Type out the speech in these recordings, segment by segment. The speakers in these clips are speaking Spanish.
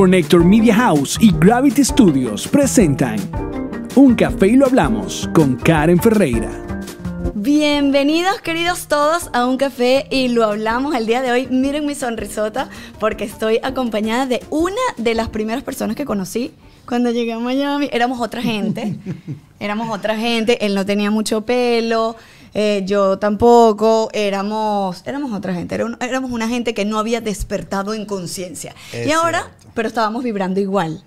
Connector Media House y Gravity Studios presentan Un Café y lo Hablamos con Karen Ferreira. Bienvenidos queridos todos a un café y lo hablamos el día de hoy. Miren mi sonrisota porque estoy acompañada de una de las primeras personas que conocí cuando llegué a Miami. Éramos otra gente, éramos otra gente, él no tenía mucho pelo, eh, yo tampoco, éramos, éramos otra gente, éramos una gente que no había despertado en conciencia. Y ahora pero estábamos vibrando igual.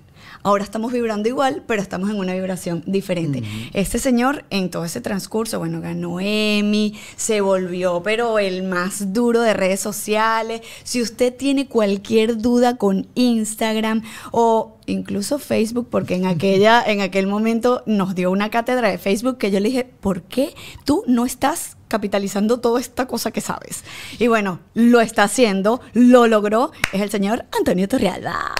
Ahora estamos vibrando igual, pero estamos en una vibración diferente. Este señor en todo ese transcurso, bueno, ganó Emmy, se volvió, pero el más duro de redes sociales. Si usted tiene cualquier duda con Instagram o incluso Facebook, porque en aquella, en aquel momento nos dio una cátedra de Facebook que yo le dije, ¿por qué tú no estás capitalizando toda esta cosa que sabes? Y bueno, lo está haciendo, lo logró, es el señor Antonio Torrealba.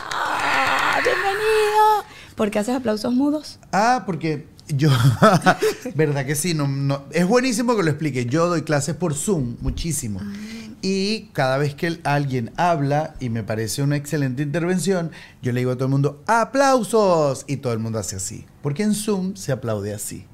¿Por qué haces aplausos mudos? Ah, porque yo, verdad que sí, no, es buenísimo que lo explique. Yo doy clases por Zoom muchísimo. Ah. Y cada vez que alguien habla y me parece una excelente intervención, yo le digo a todo el mundo, aplausos. Y todo el mundo hace así. Porque en Zoom se aplaude así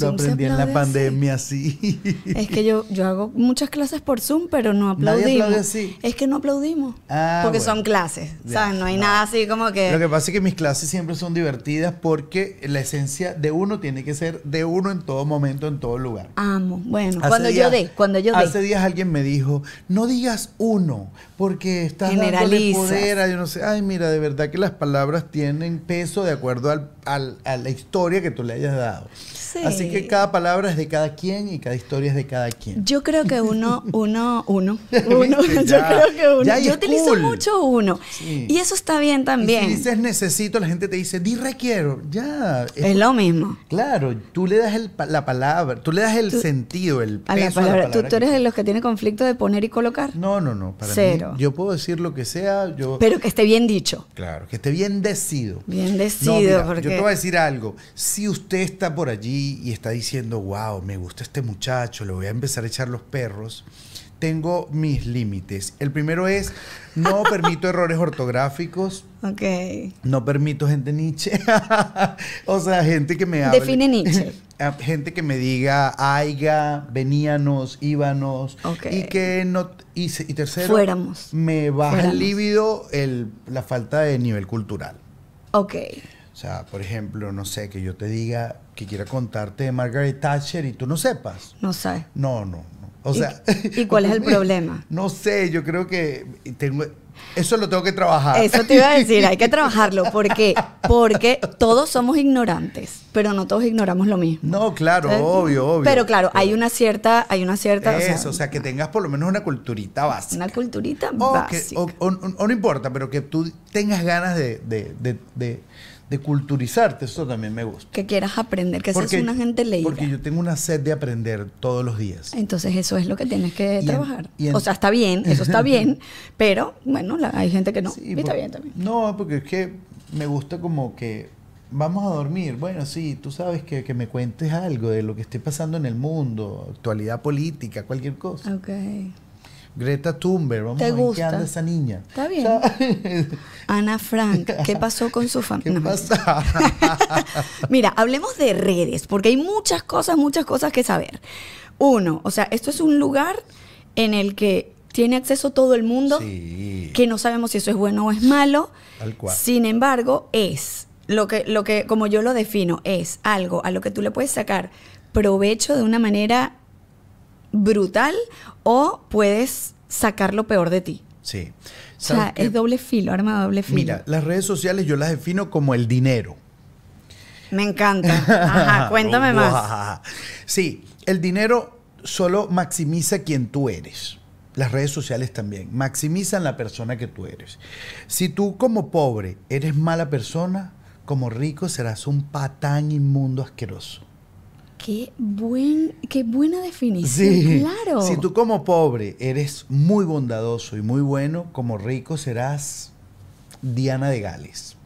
lo aprendí en la pandemia, así. sí. Es que yo, yo hago muchas clases por Zoom, pero no aplaudimos. Nadie aplaude así. Es que no aplaudimos. Ah, porque son clases. ¿sabes? No hay nada así como que. Lo que pasa es que mis clases siempre son divertidas porque la esencia de uno tiene que ser de uno en todo momento, en todo lugar. Amo. Bueno, cuando yo dé, cuando yo dé. Hace días alguien me dijo, no digas uno, porque estás dándole poder yo no sé. Ay, mira, de verdad que las palabras tienen peso de acuerdo al, a la historia que tú le hayas dado. Así que cada palabra es de cada quien y cada historia es de cada quien. Yo creo que uno, uno, uno, uno. yo creo que uno. Yo utilizo mucho uno. Y eso está bien también. si dices necesito, la gente te dice di requiero. Ya. Es, lo mismo. Claro, tú le das el, la palabra, tú le das el sentido, el peso a la palabra. ¿Tú, eres de los que tiene conflicto de poner y colocar? No, no, no. Cero. Yo puedo decir lo que sea. Yo, Pero que esté bien dicho. Claro, que esté bien decido. Bien decido. porque... Yo te voy a decir algo. Si usted está por allí y está diciendo, wow, me gusta este muchacho, le voy a empezar a echar los perros, tengo mis límites. El primero es, no permito errores ortográficos. Ok. No permito gente Nietzsche. o sea, gente que me hable. Define Nietzsche. Ah, gente que me diga, aiga, veníanos, íbanos. Y que no... Y, tercero... Fuéramos. Me baja el líbido el, la falta de nivel cultural. Ok. O sea, por ejemplo, no sé, que yo te diga que quiera contarte de Margaret Thatcher y tú no sepas. No sé. No, no. O sea, ¿Y, cuál es el problema? No sé, yo creo que tengo, eso lo tengo que trabajar. Eso te iba a decir, hay que trabajarlo. ¿Por qué? Porque todos somos ignorantes, pero no todos ignoramos lo mismo. No, claro, obvio, obvio. Pero claro, hay una cierta, hay una cierta. Eso, o sea, que tengas por lo menos una culturita básica. Una culturita básica. o, no importa, pero que tú tengas ganas de, de, de de culturizarte, eso también me gusta. Que quieras aprender, que seas una gente leída. Porque yo tengo una sed de aprender todos los días. Entonces eso es lo que tienes que trabajar. o sea, está bien, eso está bien, pero bueno, hay gente que no. y está bien también. No, porque es que me gusta como que vamos a dormir. Bueno, sí, tú sabes que, que me cuentes algo de lo que esté pasando en el mundo, actualidad política, cualquier cosa. Ok. Greta Thunberg, vamos a qué anda esa niña. Está bien. Ana Frank, ¿qué pasó con su familia? Mira, hablemos de redes, porque hay muchas cosas, muchas cosas que saber. Uno, o sea, esto es un lugar en el que tiene acceso todo el mundo, que no sabemos si eso es bueno o es malo. cual. Sin embargo, es lo que, lo que, como yo lo defino, es algo a lo que tú le puedes sacar provecho de una manera brutal o puedes sacar lo peor de ti. Sí. O sea, es doble filo, arma doble filo. Mira, las redes sociales yo las defino como el dinero. Me encanta. Ajá, cuéntame más. Sí, el dinero solo maximiza quien tú eres. Las redes sociales también maximizan la persona que tú eres. Si tú como pobre eres mala persona, como rico serás un patán inmundo asqueroso. Qué, buen, qué buena definición, claro. Si tú como pobre eres muy bondadoso y muy bueno, como rico serás Diana de Gales.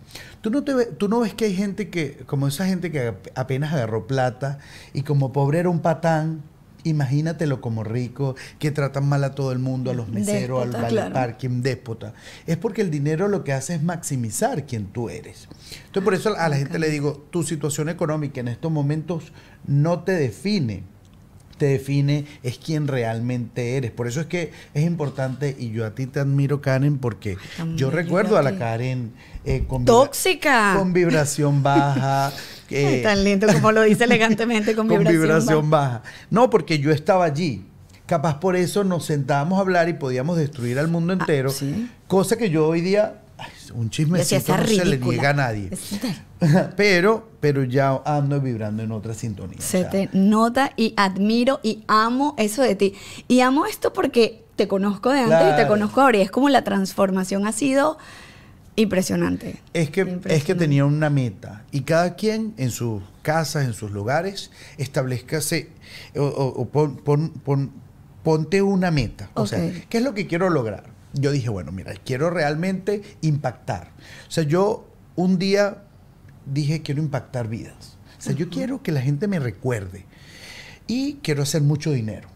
Tú no, te, tú no ves que hay gente que, como esa gente que apenas agarró plata y como pobre era un patán, Imagínatelo como rico, que tratan mal a todo el mundo, a los meseros, al valet parking, déspota. Es porque el dinero lo que hace es maximizar quien tú eres. Entonces, por eso a la gente le digo, tu situación económica en estos momentos no te define. Te define es quién realmente eres. Por eso es que es importante, y yo a ti te admiro, Karen, porque yo recuerdo a la Karen eh, tóxica. Con vibración baja. tan lento como lo dice elegantemente, con, vibración, baja. No, porque yo estaba allí. Capaz por eso nos sentábamos a hablar y podíamos destruir al mundo ah, entero. Cosa que yo hoy día, un chisme no se le niega a nadie. pero, pero ya ando vibrando en otra sintonía. Se te nota y admiro y amo eso de ti. Y amo esto porque te conozco de antes y te conozco ahora. Y es como la transformación ha sido Impresionante. Es que, es que tenía una meta y cada quien en sus casas, en sus lugares, establezcase o, o, ponte una meta. O sea, ¿qué es lo que quiero lograr? Yo dije, bueno, mira, quiero realmente impactar. O sea, yo un día dije, quiero impactar vidas. O sea, yo quiero que la gente me recuerde y quiero hacer mucho dinero.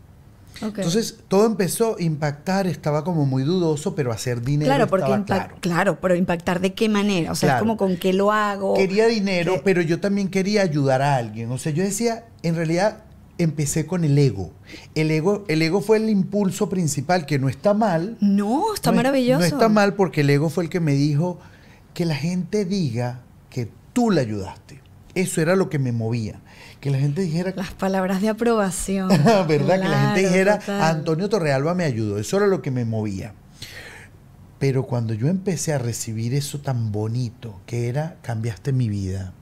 Entonces todo empezó a impactar, estaba como muy dudoso, pero hacer dinero. Claro, claro. pero impactar de qué manera, o sea, como con qué lo hago. Quería dinero, pero yo también quería ayudar a alguien. O sea, yo decía, en realidad empecé con el ego. El ego, el ego fue el impulso principal, que no está mal. No, está maravilloso. no está mal porque el ego fue el que me dijo que la gente diga que tú la ayudaste. Eso era lo que me movía que la gente dijera... Las palabras de aprobación. ¿Verdad? que la gente dijera, Antonio Torrealba me ayudó, eso era lo que me movía. Pero cuando yo empecé a recibir eso tan bonito que era, cambiaste mi vida,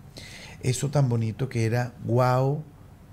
eso tan bonito que era, wow,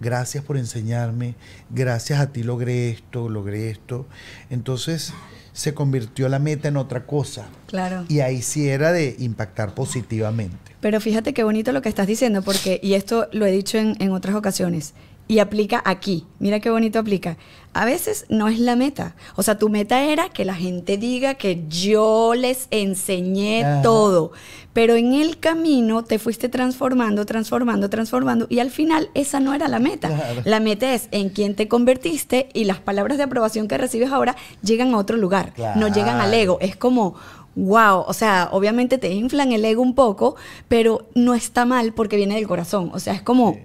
gracias por enseñarme, gracias a ti logré esto, logré esto. Entonces se convirtió la meta en otra cosa. Claro. Y ahí sí era de impactar positivamente. Pero fíjate qué bonito lo que estás diciendo, porque, y esto lo he dicho en, en otras ocasiones, y aplica aquí. Mira qué bonito aplica. A veces no es la meta. O sea, tu meta era que la gente diga que yo les enseñé todo. Pero en el camino te fuiste transformando, transformando, transformando. Y al final esa no era la meta. La meta es en quién te convertiste y las palabras de aprobación que recibes ahora llegan a otro lugar. No llegan al ego. Es como, wow, o sea, obviamente te inflan el ego un poco, pero no está mal porque viene del corazón. O sea, es como,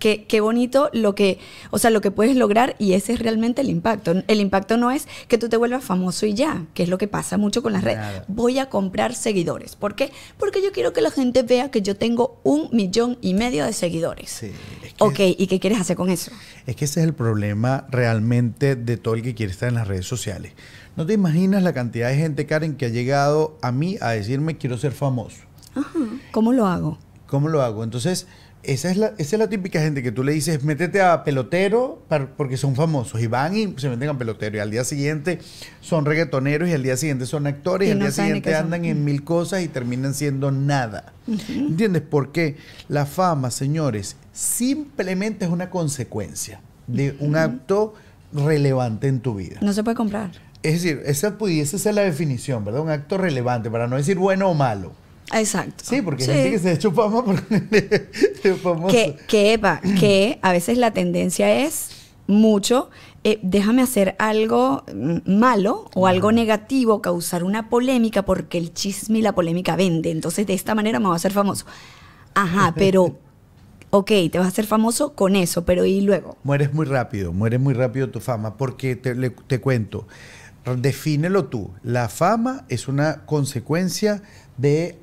qué, bonito lo que, o sea, lo que puedes lograr y ese es realmente el impacto. El impacto no es que tú te vuelvas famoso y ya, que es lo que pasa mucho con las redes. Voy a comprar seguidores. ¿Por qué? Porque yo quiero que la gente vea que yo tengo un millón y medio de seguidores. Sí, ok, ¿y qué quieres hacer con eso? Es que ese es el problema realmente de todo el que quiere estar en las redes sociales. No te imaginas la cantidad de gente, Karen, que ha llegado a mí a decirme quiero ser famoso. Ajá. ¿Cómo lo hago? ¿Cómo lo hago? Entonces, esa es, la, típica gente que tú le dices, métete a pelotero porque son famosos y van y se meten a pelotero y al día siguiente son reggaetoneros y al día siguiente son actores y, al día siguiente andan en mil cosas y terminan siendo nada. ¿Entiendes? Porque la fama, señores, simplemente es una consecuencia de un acto relevante en tu vida. No se puede comprar. Es decir, esa pudiese ser la definición, ¿verdad? Un acto relevante, para no decir bueno o malo. Exacto. Sí, porque que se ha hecho fama por famoso. Que, que, Epa, que a veces la tendencia es mucho, eh, déjame hacer algo mm, malo o algo negativo, causar una polémica, porque el chisme y la polémica vende. Entonces, de esta manera me va a hacer famoso. Ajá, pero. ok, te vas a hacer famoso con eso, pero ¿y luego? Mueres muy rápido, mueres muy rápido tu fama, porque te, te cuento, defínelo tú, la fama es una consecuencia de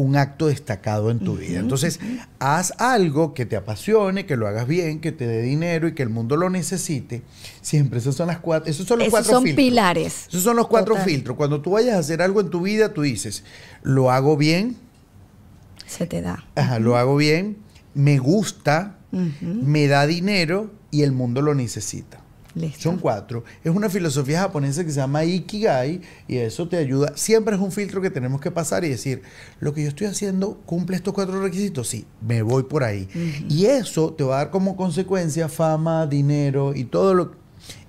un acto destacado en tu vida. Entonces, haz algo que te apasione, que lo hagas bien, que te dé dinero y que el mundo lo necesite. Siempre, esos son, las cuatro, esos son los cuatro son pilares. Esos son los cuatro filtros. Cuando tú vayas a hacer algo en tu vida, tú dices, lo hago bien. Se te da. lo hago bien, me gusta, me da dinero y el mundo lo necesita. Son cuatro. Es una filosofía japonesa que se llama Ikigai y eso te ayuda. Siempre es un filtro que tenemos que pasar y decir, lo que yo estoy haciendo cumple estos cuatro requisitos. Sí, me voy por ahí. Y eso te va a dar como consecuencia fama, dinero y todo lo,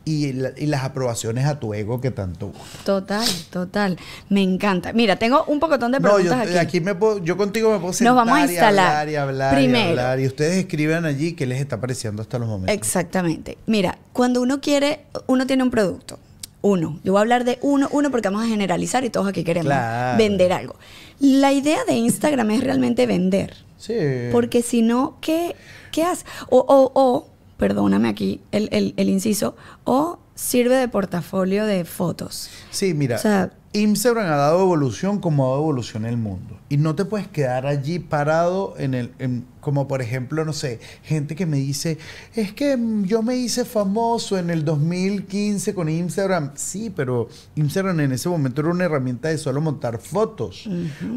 y, las aprobaciones a tu ego que tanto Total, total. Me encanta. Mira, tengo un pocotón de preguntas yo, aquí. me yo contigo me puedo sentar Nos vamos a instalar. y hablar y hablar, y ustedes escriban allí qué les está apareciendo hasta los momentos. Exactamente. Mira, cuando uno quiere, uno tiene un producto. Uno. Yo voy a hablar de uno, uno porque vamos a generalizar y todos aquí queremos vender algo. La idea de Instagram es realmente vender. Sí. Porque si no, ¿qué, qué haces? O, o, o perdóname aquí el, el, inciso, o sirve de portafolio de fotos. Sí, mira. O sea, Instagram ha dado evolución como ha dado evolución el mundo. Y no te puedes quedar allí parado en el, como por ejemplo, no sé, gente que me dice, es que mm, yo me hice famoso en el 2015 con Instagram. Sí, pero Instagram en ese momento era una herramienta de solo montar fotos.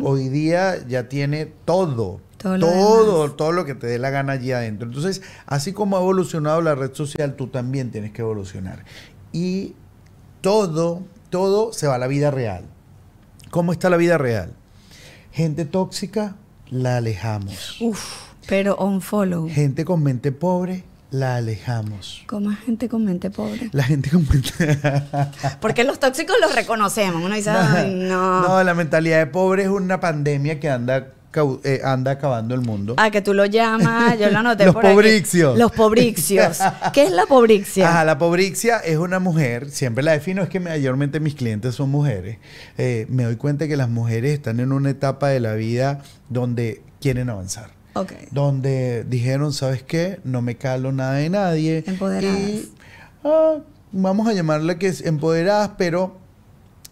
Hoy día ya tiene todo. Todo, todo lo que te dé la gana allí adentro. Entonces, así como ha evolucionado la red social, tú también tienes que evolucionar. Y todo todo se va a la vida real. ¿Cómo está la vida real? Gente tóxica, la alejamos. Uf, pero on follow. Gente con mente pobre, la alejamos. ¿Cómo es gente con mente pobre? La gente con mente... Porque los tóxicos los reconocemos. no. No, la mentalidad de pobre es una pandemia que anda eh, anda acabando el mundo. Ah, que tú lo llamas, yo lo anoté Los por pobrixios. Los pobrixios. ¿Qué es la pobrixia? Ajá, la pobrixia es una mujer, siempre la defino, es que mayormente mis clientes son mujeres. Eh, me doy cuenta que las mujeres están en una etapa de la vida donde quieren avanzar. Ok. Donde dijeron, ¿sabes qué? No me calo nada de nadie. Empoderadas. Ah, vamos a llamarla que es empoderadas, pero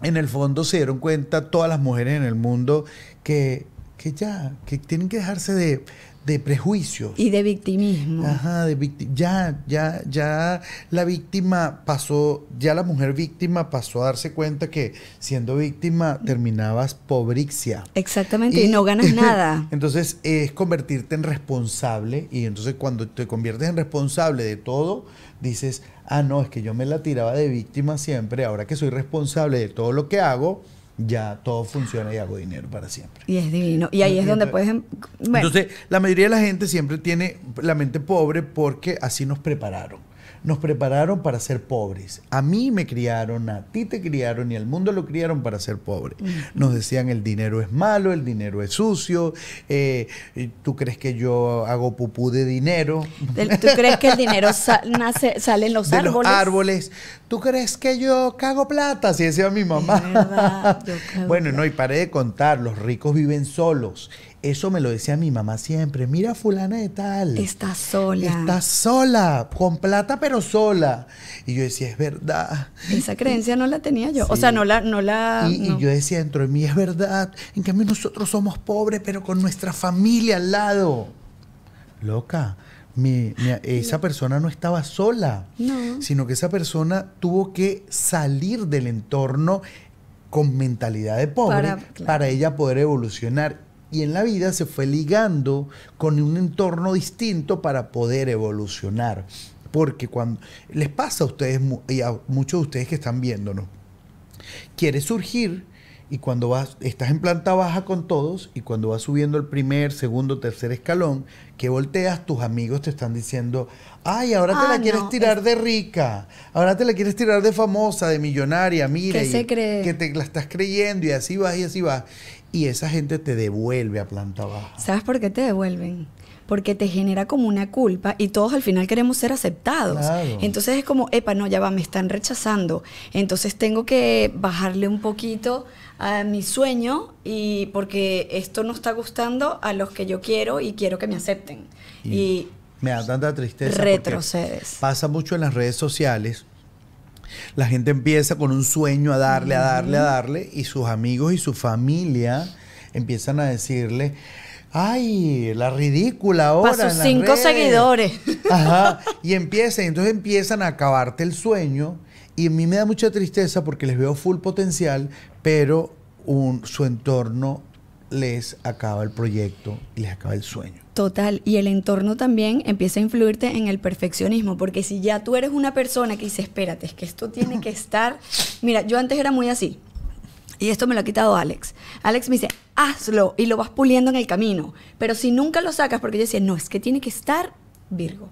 en el fondo se dieron cuenta todas las mujeres en el mundo que que ya, que tienen que dejarse de, de prejuicios. Y de victimismo. Ajá, de ya, ya, ya la víctima pasó, ya la mujer víctima pasó a darse cuenta que siendo víctima terminabas pobrixia. Exactamente, y no ganas nada. entonces es convertirte en responsable y entonces cuando te conviertes en responsable de todo, dices, ah, no, es que yo me la tiraba de víctima siempre, ahora que soy responsable de todo lo que hago, ya todo funciona y hago dinero para siempre. Y es divino. Y ahí es donde puedes... Em-, entonces, la mayoría de la gente siempre tiene la mente pobre porque así nos prepararon nos prepararon para ser pobres. A mí me criaron, a ti te criaron y al mundo lo criaron para ser pobre. Nos decían el dinero es malo, el dinero es sucio, eh, tú crees que yo hago pupú de dinero. ¿Tú crees que el dinero sale en los de árboles? árboles. ¿Tú crees que yo cago plata? Así decía mi mamá. bueno, no, y paré de contar, los ricos viven solos eso me lo decía mi mamá siempre. Mira fulana de tal. Está sola. Está sola, con plata pero sola. Y yo decía, es verdad. Esa creencia no la tenía yo. O sea, no la... No la y, yo decía dentro de mí, es verdad. En cambio nosotros somos pobres pero con nuestra familia al lado. Loca. esa persona no estaba sola, sino que esa persona tuvo que salir del entorno con mentalidad de pobre para ella poder evolucionar y en la vida se fue ligando con un entorno distinto para poder evolucionar. Porque cuando les pasa a ustedes y a muchos de ustedes que están viéndonos, quiere surgir y cuando vas, estás en planta baja con todos y cuando vas subiendo el primer, segundo, tercer escalón, que volteas, tus amigos te están diciendo, ay, ahora te la ah, quieres tirar de rica, ahora te la quieres tirar de famosa, de millonaria, mira, que, se cree? que te la estás creyendo y así vas y así vas. Y esa gente te devuelve a planta baja. ¿Sabes por qué te devuelven? porque te genera como una culpa y todos al final queremos ser aceptados. Entonces es como, epa, no, ya va, me están rechazando. Entonces tengo que bajarle un poquito a mi sueño y porque esto no está gustando a los que yo quiero y quiero que me acepten. Y, me da tanta tristeza. Retrocedes. Pasa mucho en las redes sociales. La gente empieza con un sueño a darle, a darle, a darle, y sus amigos y su familia empiezan a decirle, ay, la ridícula ahora. Para sus cinco seguidores. Ajá. Y empiezan, entonces empiezan a acabarte el sueño. Y a mí me da mucha tristeza porque les veo full potencial, pero su entorno les acaba el proyecto y les acaba el sueño. Total, y el entorno también empieza a influirte en el perfeccionismo, porque si ya tú eres una persona que dice, espérate, es que esto tiene que estar, mira, yo antes era muy así, y esto me lo ha quitado Alex. Alex me dice, hazlo, y lo vas puliendo en el camino, pero si nunca lo sacas, porque yo decía, no, es que tiene que estar Virgo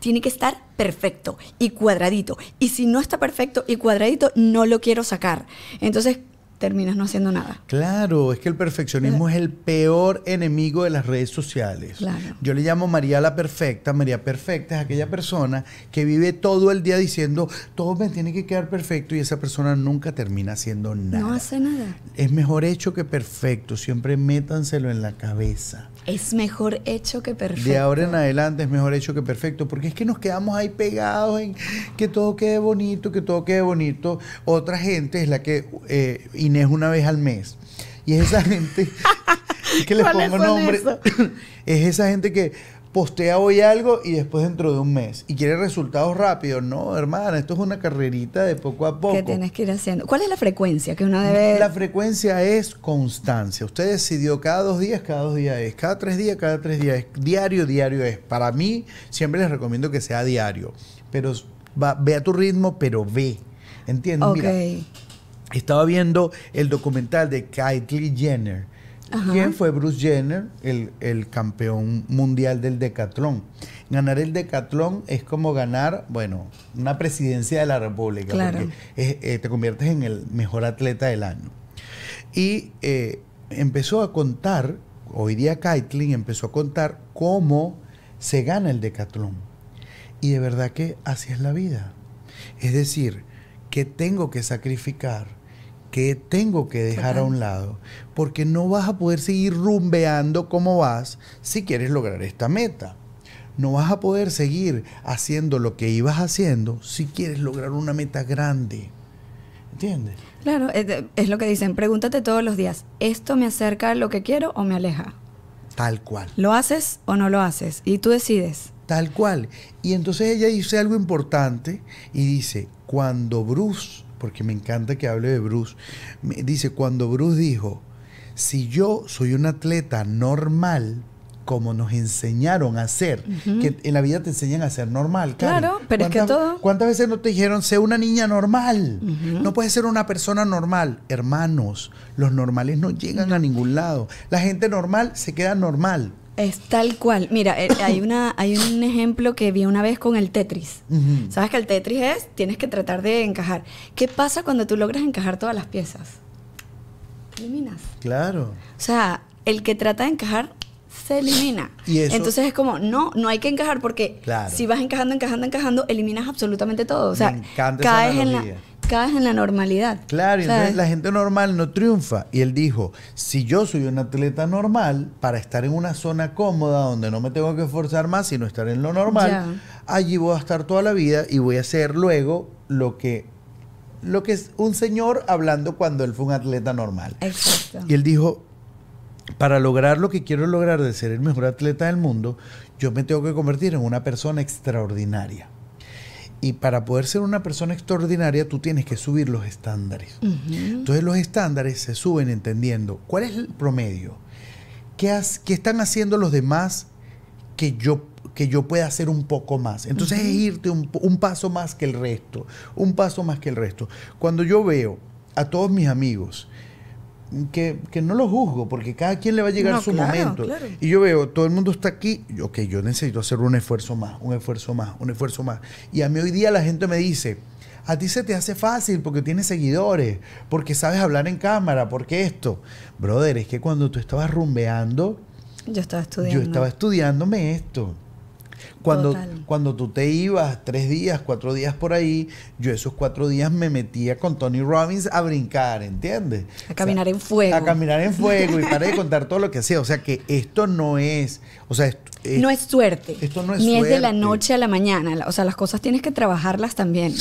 tiene que estar perfecto y cuadradito. Y si no está perfecto y cuadradito, no lo quiero sacar. Entonces, terminas no haciendo nada. Claro, es que el perfeccionismo es el peor enemigo de las redes sociales. Yo le llamo María la Perfecta. María Perfecta es aquella persona que vive todo el día diciendo, todo me tiene que quedar perfecto y esa persona nunca termina haciendo nada. No hace nada. Es mejor hecho que perfecto, siempre métanselo en la cabeza. Es mejor hecho que perfecto. De ahora en adelante es mejor hecho que perfecto, porque es que nos quedamos ahí pegados en que todo quede bonito, que todo quede bonito. Otra gente es la que... Eh, es una vez al mes. Y es esa gente, es que les pongo nombre, es esa gente que postea hoy algo y después dentro de un mes. Y quiere resultados rápidos. No, hermana, esto es una carrerita de poco a poco. ¿Qué tienes que ir haciendo. ¿Cuál es la frecuencia que uno debe...? La frecuencia es constancia. Usted decidió cada dos días, cada dos días es. Cada tres días, cada tres días es. Diario, diario es. Para mí, siempre les recomiendo que sea diario. Pero ve a tu ritmo, pero ve. ¿Entiendes? ok Mira, estaba viendo el documental de Kylie Jenner. ¿Quién fue Bruce Jenner? El, campeón mundial del decatlón. Ganar el decatlón es como ganar, bueno, una presidencia de la República. Porque eh, te conviertes en el mejor atleta del año. Y eh, empezó a contar, hoy día Kaitlin empezó a contar cómo se gana el decatlón. Y de verdad que así es la vida. Es decir, que tengo que sacrificar que tengo que dejar a un lado, porque no vas a poder seguir rumbeando como vas si quieres lograr esta meta. No vas a poder seguir haciendo lo que ibas haciendo si quieres lograr una meta grande. ¿Entiendes? Claro, es, lo que dicen, pregúntate todos los días, ¿esto me acerca a lo que quiero o me aleja? Tal cual. ¿Lo haces o no lo haces? Y tú decides. Tal cual. Y entonces ella dice algo importante y dice, cuando Bruce porque me encanta que hable de Bruce. dice, cuando Bruce dijo, si yo soy un atleta normal, como nos enseñaron a ser, que en la vida te enseñan a ser normal. Claro, pero es que todo... ¿Cuántas veces no te dijeron, sé una niña normal? No puedes ser una persona normal. Hermanos, los normales no llegan a ningún lado. La gente normal se queda normal. Es tal cual. Mira, eh, hay, una, hay un ejemplo que vi una vez con el Tetris. Sabes que el Tetris es, tienes que tratar de encajar. ¿Qué pasa cuando tú logras encajar todas las piezas? Eliminas. Claro. O sea, el que trata de encajar se elimina. Entonces es como, no, no hay que encajar porque si vas encajando, encajando, encajando, eliminas absolutamente todo. O sea, caes en la en la normalidad. Claro, y entonces la gente normal no triunfa. Y él dijo, si yo soy un atleta normal, para estar en una zona cómoda donde no me tengo que esforzar más, sino estar en lo normal, allí voy a estar toda la vida y voy a hacer luego lo que lo que es un señor hablando cuando él fue un atleta normal. Exacto. Y él dijo, para lograr lo que quiero lograr de ser el mejor atleta del mundo, yo me tengo que convertir en una persona extraordinaria. Y para poder ser una persona extraordinaria, tú tienes que subir los estándares. Entonces los estándares se suben entendiendo cuál es el promedio, qué, has, qué están haciendo los demás que yo que yo pueda hacer un poco más. Entonces es irte un, paso más que el resto, un paso más que el resto. Cuando yo veo a todos mis amigos que, no lo juzgo, porque cada quien le va a llegar su momento. Y yo veo, todo el mundo está aquí, ok, yo necesito hacer un esfuerzo más, un esfuerzo más, un esfuerzo más. Y a mí hoy día la gente me dice, a ti se te hace fácil porque tienes seguidores, porque sabes hablar en cámara, porque esto. Brother, es que cuando tú estabas rumbeando, yo estaba estudiando. Yo estaba estudiándome esto. Cuando, cuando tú te ibas tres días, cuatro días por ahí, yo esos cuatro días me metía con Tony Robbins a brincar, ¿entiendes? A caminar en fuego. A caminar en fuego y para de contar todo lo que hacía. O sea que esto no es, o sea, no es suerte. Esto no es Ni es de la noche a la mañana. O sea, las cosas tienes que trabajarlas también.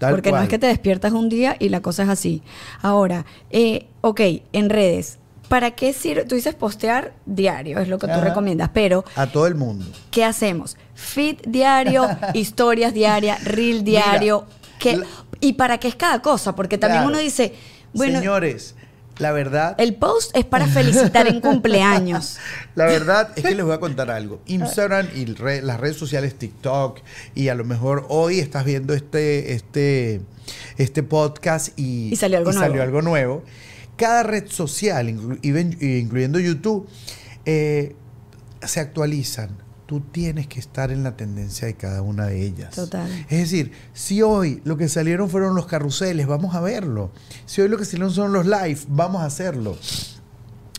porque no es que te despiertas un día y la cosa es así. Ahora, eh, ok, en redes, ¿para qué sirve? Tú dices postear diario, es lo que tú recomiendas, pero... A todo el mundo. ¿Qué hacemos? Feed diario, historias diarias, reel diario. ¿Y para qué es cada cosa? Porque también uno dice, bueno... Señores, la verdad... El post es para felicitar en cumpleaños. La verdad es que les voy a contar algo. Instagram y las redes sociales, TikTok, y a lo mejor hoy estás viendo este, este, este podcast y, Salió algo nuevo cada red social, incluyendo YouTube, eh, se actualizan. Tú tienes que estar en la tendencia de cada una de ellas. Total. Es decir, si hoy lo que salieron fueron los carruseles, vamos a verlo. Si hoy lo que salieron son los live, vamos a hacerlo.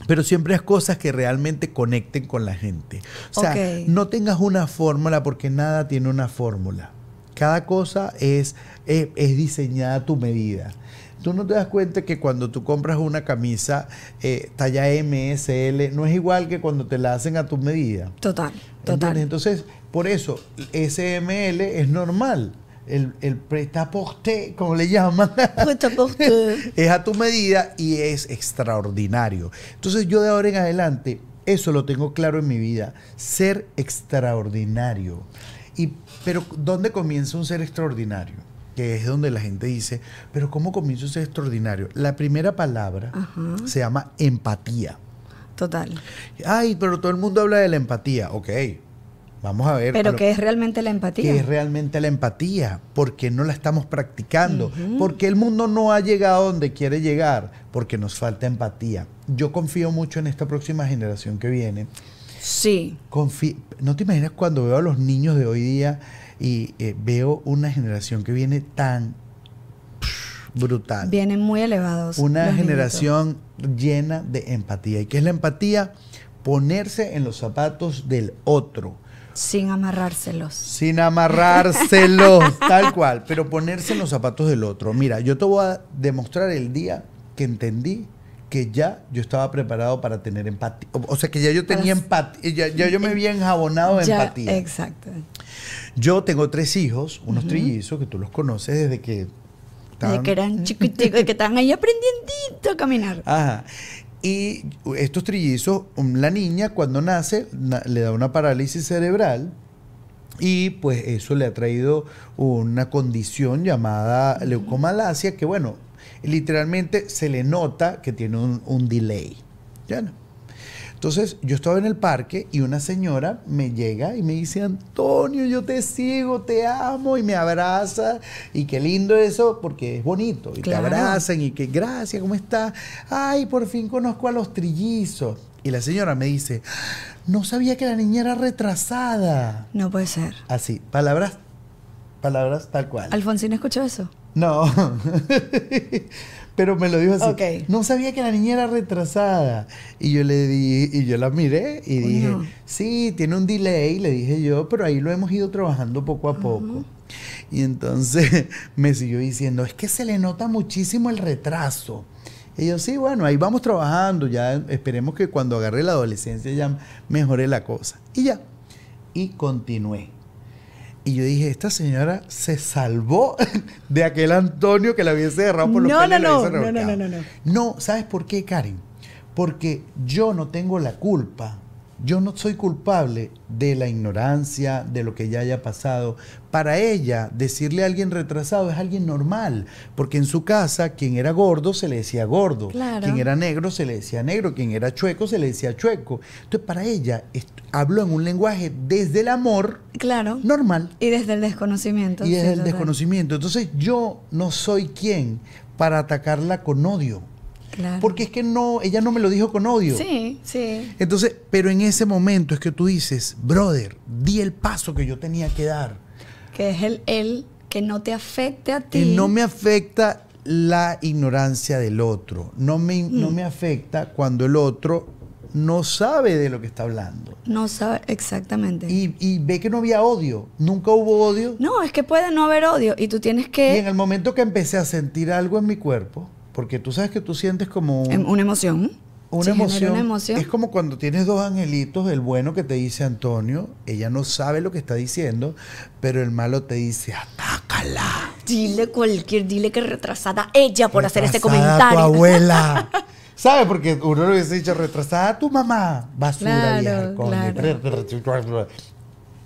Pero siempre es cosas que realmente conecten con la gente. O sea, no tengas una fórmula porque nada tiene una fórmula. Cada cosa es, es, es diseñada a tu medida. Tú no te das cuenta que cuando tú compras una camisa eh, talla M, L no es igual que cuando te la hacen a tu medida. Total, total. Entonces, por eso, SML es normal el, el pretaporte, como le llaman, es a tu medida y es extraordinario. Entonces yo de ahora en adelante, eso lo tengo claro en mi vida, ser extraordinario. Y, pero ¿dónde comienza un ser extraordinario? que es donde la gente dice, pero ¿cómo comienzo ser extraordinario? La primera palabra se llama empatía. Total. Ay, pero todo el mundo habla de la empatía. Ok, Vamos a ver. Pero ¿qué es realmente la empatía? ¿Qué es realmente la empatía? ¿Por qué no la estamos practicando? ...por qué Porque el mundo no ha llegado donde quiere llegar? Porque nos falta empatía. Yo confío mucho en esta próxima generación que viene. Sí. no te imaginas cuando veo a los niños de hoy día y eh, veo una generación que viene tan brutal. Vienen muy elevados. Una generación llena de empatía. ¿Y qué es la empatía? Ponerse en los zapatos del otro. Sin amarrárselos. Sin amarrárselos, tal cual. Pero ponerse en los zapatos del otro. Mira, yo te voy a demostrar el día que entendí que ya yo estaba preparado para tener empatía. O sea, que ya yo tenía empatía, ya, yo me había enjabonado de empatía. Exacto. Yo tengo tres hijos, unos trillizos, que tú los conoces desde que... Estaban... Desde que eran chiquiticos, que estaban ahí aprendiendo a caminar. Ajá. Y estos trillizos, um, la niña cuando nace le da una parálisis cerebral y pues eso le ha traído una condición llamada leucomalacia que bueno, literalmente se le nota que tiene un, delay. ¿Ya no? Entonces yo estaba en el parque y una señora me llega y me dice, Antonio, yo te sigo, te amo y me abraza. Y qué lindo eso porque es bonito. Y te abrazan y qué gracias, ¿cómo está. Ay, por fin conozco a los trillizos. Y la señora me dice, no sabía que la niña era retrasada. No puede ser. Así, palabras, palabras tal cual. Alfonsín escuchó eso. No. Pero me lo dijo así. No sabía que la niña era retrasada. Y yo le di, y yo la miré y dije, sí, tiene un delay, le dije yo, pero ahí lo hemos ido trabajando poco a poco. Y entonces me siguió diciendo, es que se le nota muchísimo el retraso. Y yo, sí, bueno, ahí vamos trabajando, ya esperemos que cuando agarre la adolescencia ya mejore la cosa. Y ya. Y continué. Y yo dije, esta señora se salvó de aquel Antonio que la hubiese derrado por los no, pelos no, no, no, no, no, no, no. No, ¿sabes por qué, Karen? Porque yo no tengo la culpa yo no soy culpable de la ignorancia, de lo que ya haya pasado. Para ella, decirle a alguien retrasado es alguien normal, porque en su casa, quien era gordo se le decía gordo, claro. quien era negro se le decía negro, quien era chueco se le decía chueco. Entonces, para ella, habló en un lenguaje desde el amor claro. normal. Y desde el desconocimiento. Y desde el desconocimiento. Entonces, yo no soy quien para atacarla con odio. Porque es que no, ella no me lo dijo con odio. Sí, sí. Entonces, pero en ese momento es que tú dices, brother, di el paso que yo tenía que dar. Que es el, el que no te afecte a ti. Que no me afecta la ignorancia del otro. No me, mm. no me afecta cuando el otro no sabe de lo que está hablando. No sabe, exactamente. Y, y, ve que no había odio. Nunca hubo odio. No, es que puede no haber odio y tú tienes que... Y en el momento que empecé a sentir algo en mi cuerpo, porque tú sabes que tú sientes como... Em, una emoción. Una, emoción. Es como cuando tienes dos angelitos, el bueno que te dice Antonio, ella no sabe lo que está diciendo, pero el malo te dice, atácala. Dile cualquier, dile que retrasada ella por hacer este comentario. tu abuela. ¿Sabes? Porque uno le hubiese dicho, retrasada a tu mamá. Basura, claro, con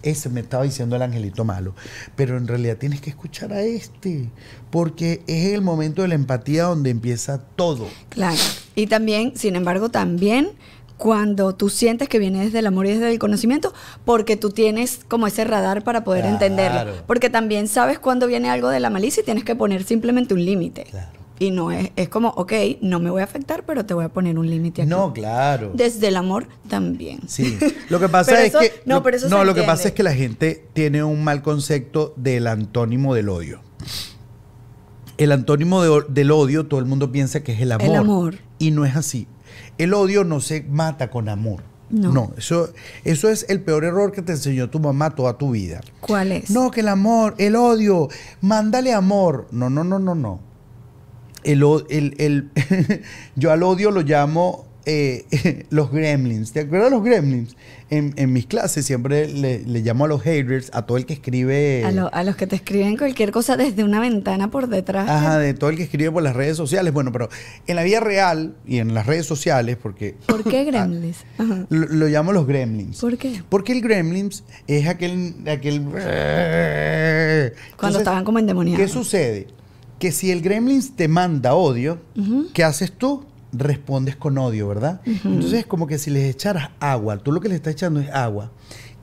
ese me estaba diciendo el angelito malo. Pero en realidad tienes que escuchar a este, porque es el momento de la empatía donde empieza todo. Claro. Y también, sin embargo, también cuando tú sientes que viene desde el amor y desde el conocimiento, porque tú tienes como ese radar para poder entenderlo. Porque también sabes cuando viene algo de la malicia y tienes que poner simplemente un límite. Claro. Y no es, es como, ok, no me voy a afectar, pero te voy a poner un límite aquí. No, claro. Desde el amor también. Sí. Lo que pasa es que. No, lo, pero eso No, lo que pasa es que la gente tiene un mal concepto del antónimo del odio. El antónimo del odio, todo el mundo piensa que es el amor. El amor. Y no es así. El odio no se mata con amor. No. no. eso, eso es el peor error que te enseñó tu mamá toda tu vida. ¿Cuál es? No, que el amor, el odio, mándale amor. No, no, no, no, no. El, el, el yo al odio lo llamo eh, los gremlins. ¿Te acuerdas de los gremlins? En, mis clases siempre le, llamo a los haters, a todo el que escribe. A, los que te escriben cualquier cosa desde una ventana por detrás. Ajá, de todo el que escribe por las redes sociales. Bueno, pero en la vida real y en las redes sociales, porque. ¿Por qué ah, gremlins? Lo, llamo los gremlins. ¿Por qué? Porque el gremlins es aquel. aquel Cuando estaban como endemoniados. ¿Qué sucede? que si el Gremlins te manda odio, ¿qué haces tú? Respondes con odio, ¿verdad? Entonces es como que si les echaras agua, tú lo que les estás echando es agua.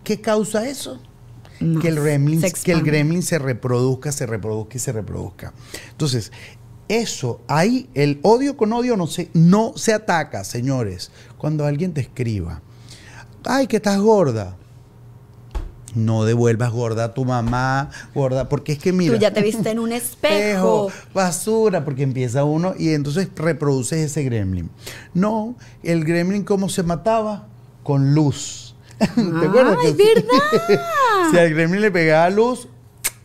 ¿Qué causa eso? que, el gremlin, que el gremlin se reproduzca, se reproduzca y se reproduzca. Entonces, eso, ahí el odio con odio no se, no se ataca, señores. Cuando alguien te escriba, ay, que estás gorda, no devuelvas gorda a tu mamá, gorda, porque es que mira. Tú ya te viste en un espejo. basura, porque empieza uno y entonces reproduces ese gremlin. No, el gremlin, ¿cómo se mataba? Con luz. ¿Te acuerdas? verdad! si al gremlin le pegaba luz,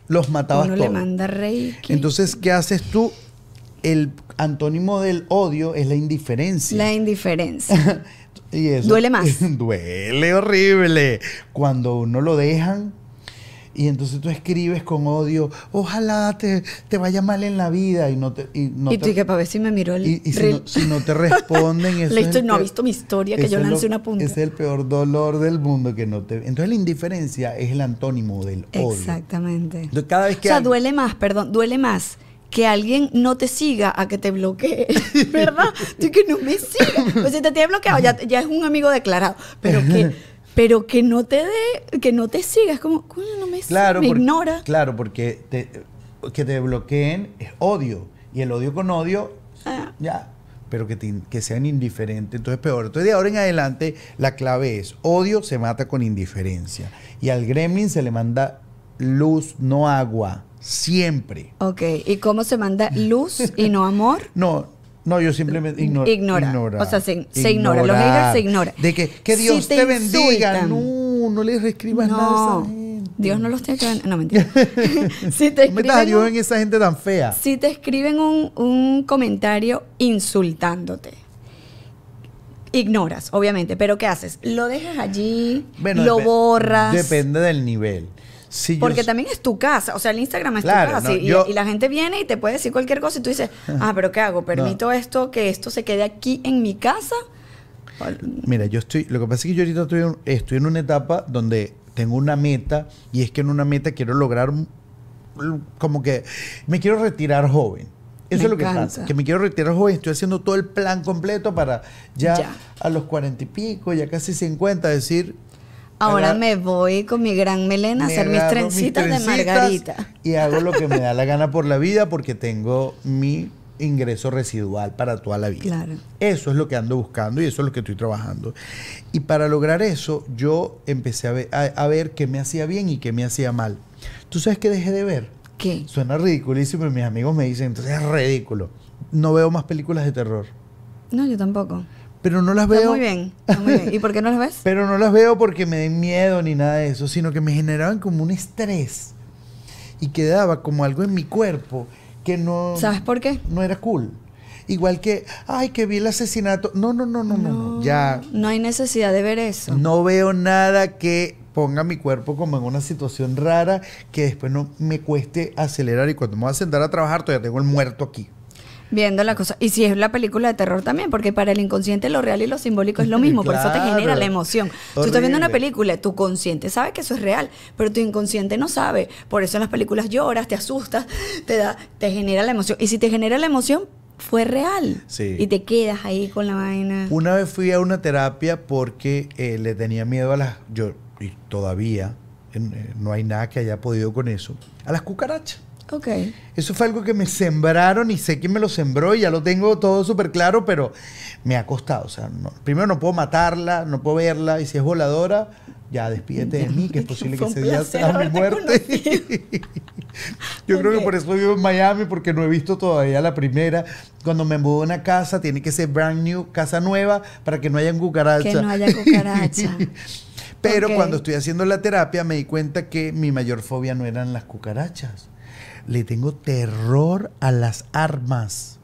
los matabas uno le manda reiki. Entonces, ¿qué haces tú? El antónimo del odio es la indiferencia. La indiferencia duele más. duele horrible. Cuando uno lo dejan y entonces tú escribes con odio, ojalá te, vaya mal en la vida y no te... Y, no y tú que para ver si me miró el... Y, si, no, te responden... no ha visto mi historia, que yo lancé una punta. Es el peor dolor del mundo que no te... Entonces la indiferencia es el antónimo del odio. Exactamente. cada vez que... O sea, duele más, perdón, duele más que alguien no te siga a que te bloquee, ¿verdad? que no me siga Pues si te tiene bloqueado, ya, es un amigo declarado. Pero que, pero que no te dé, que no te siga. Es como, ¿cómo no me claro, me ignora. Claro, porque te, que te bloqueen es odio. Y el odio con odio, ah. ya. Pero que, que sean indiferentes, entonces peor. Entonces, de ahora en adelante, la clave es: odio se mata con indiferencia. Y al gremlin se le manda luz, no agua. Siempre. Ok, ¿y cómo se manda luz y no amor? no, no, yo simplemente ignoro. Ignora. ignora. O sea, se, se ignora. Los haters se ignora. De que, Dios te, bendiga. No, no le reescribas nada a Dios no los tiene que No, mentira. si te no me a Dios en esa gente tan fea. Si te escriben un, un comentario insultándote ignoras, obviamente, pero ¿qué haces? ¿Lo dejas allí? lo borras? Depende del nivel. Porque también es tu casa, o sea, el Instagram es tu casa y, la gente viene y te puede decir cualquier cosa y tú dices, ah, pero ¿qué hago? ¿Permito esto, que esto se quede aquí en mi casa? Mira, yo estoy, lo que pasa es que yo ahorita estoy en, una etapa donde tengo una meta y es que en una meta quiero lograr como que me quiero retirar joven. Eso es lo que pasa, que me quiero retirar joven, estoy haciendo todo el plan completo para ya, a los cuarenta y pico, ya casi cincuenta, decir, Ahora me voy con mi gran melena a hacer mis trencitas, de margarita. Y hago lo que me da la gana por la vida porque tengo mi ingreso residual para toda la vida. Eso es lo que ando buscando y eso es lo que estoy trabajando. Y para lograr eso, yo empecé a ver, qué me hacía bien y qué me hacía mal. ¿Tú sabes qué dejé de ver? ¿Qué? Suena ridiculísimo y mis amigos me dicen, entonces es ridículo. No veo más películas de terror. No, yo tampoco pero no las veo. Está muy bien, ¿Y por qué no las ves? pero no las veo porque me den miedo ni nada de eso, sino que me generaban como un estrés y quedaba como algo en mi cuerpo que no. ¿Sabes por qué? No era cool. Igual que, ay, que vi el asesinato. No, no, no, no, no, no. Ya. No hay necesidad de ver eso. No veo nada que ponga mi cuerpo como en una situación rara que después no me cueste acelerar y cuando me voy a sentar a trabajar todavía tengo el muerto aquí. Viendo la cosa. Y si es la película de terror también, porque para el inconsciente lo real y lo simbólico es lo mismo, por eso te genera la emoción. Tú estás viendo una película, tu consciente sabe que eso es real, pero tu inconsciente no sabe. Por eso en las películas lloras, te asustas, te da, te genera la emoción. Y si te genera la emoción, fue real. Y te quedas ahí con la vaina. Una vez fui a una terapia porque eh, le tenía miedo a las. Yo, y todavía, eh, no hay nada que haya podido con eso. A las cucarachas. Okay. Eso fue algo que me sembraron y sé quién me lo sembró y ya lo tengo todo súper claro, pero me ha costado. O sea, primero no puedo matarla, no puedo verla y si es voladora, ya despídete de mí, que es posible que se día sea mi muerte. Yo creo que por eso vivo en Miami, porque no he visto todavía la primera. Cuando me mudo a una casa, tiene que ser brand new, casa nueva, para que no haya cucarachas Que no haya cucarachas. Pero cuando estoy haciendo la terapia me di cuenta que mi mayor fobia no eran las cucarachas le tengo terror a las armas.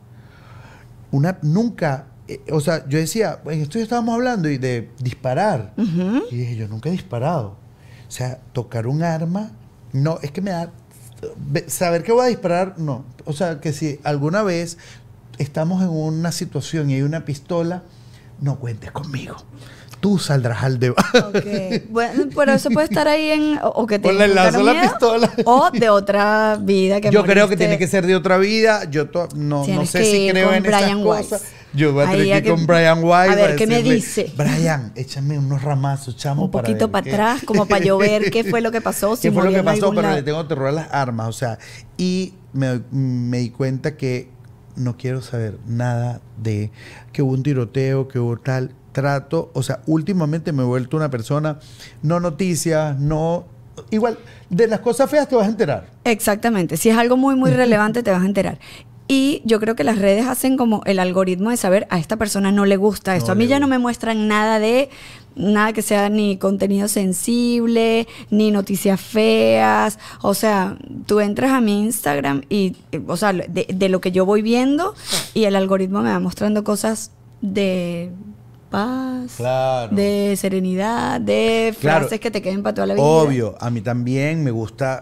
Una, nunca, eh, o sea, yo decía, en esto ya estábamos hablando y de disparar. Y dije, yo nunca he disparado. O sea, tocar un arma, no, es que me da. Saber que voy a disparar, no. O sea, que si alguna vez estamos en una situación y hay una pistola, no cuentes conmigo tú saldrás al debate. Okay. Bueno, pero eso puede estar ahí en. O, que te. O le la pistola. O de otra vida que Yo creo que tiene que ser de otra vida. Yo no, no sé si creo en esas cosas. Yo voy a tener que con Brian White. A ver qué me dice. Brian, échame unos ramazos, chamo. Un poquito para, atrás, como para yo ver qué fue lo que pasó. Si ¿Qué fue lo que pasó? Pero le tengo terror a las armas. O sea, y me di cuenta que no quiero saber nada de que hubo un tiroteo, que hubo tal trato, o sea, últimamente me he vuelto una persona, no noticias, no... Igual, de las cosas feas te vas a enterar. Exactamente, si es algo muy, muy relevante te vas a enterar. Y yo creo que las redes hacen como el algoritmo de saber a esta persona no le gusta esto. a mí ya no me muestran nada de nada que sea ni contenido sensible, ni noticias feas. O sea, tú entras a mi Instagram y, o sea, de lo que yo voy viendo y el algoritmo me va mostrando cosas de paz, de serenidad, de frases que te queden para toda la vida. Obvio, a mí también me gusta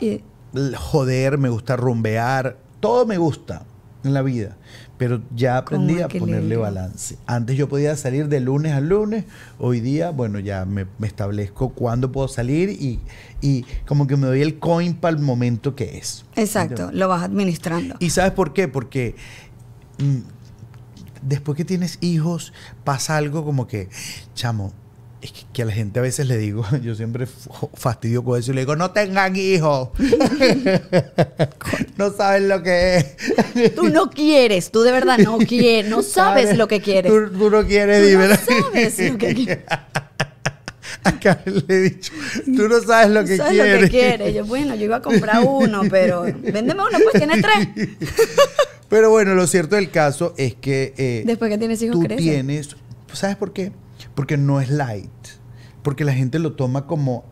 joder, me gusta rumbear, todo me gusta en la vida. Pero ya aprendí a ponerle balance. Antes yo podía salir de lunes a lunes, hoy día, bueno, ya me, establezco cuándo puedo salir y, como que me doy el coin para el momento que es. Exacto, lo vas administrando. ¿Y sabes por qué? Porque mm, después que tienes hijos, pasa algo como que, chamo, es que, a la gente a veces le digo, yo siempre fastidio con eso y le digo, no tengan hijos. no sabes lo que es. tú no quieres, tú de verdad no quieres, no sabes, lo que quieres. Tú, no quieres, tú No sabes lo que quieres. Acá le he dicho, tú no sabes lo que ¿Sabes Lo que quieres. Yo, bueno, yo iba a comprar uno, pero véndeme uno, pues tiene tres. Pero bueno, lo cierto del caso es que... Eh, Después que tienes hijos, tú tienes... ¿Sabes por qué? Porque no es light. Porque la gente lo toma como...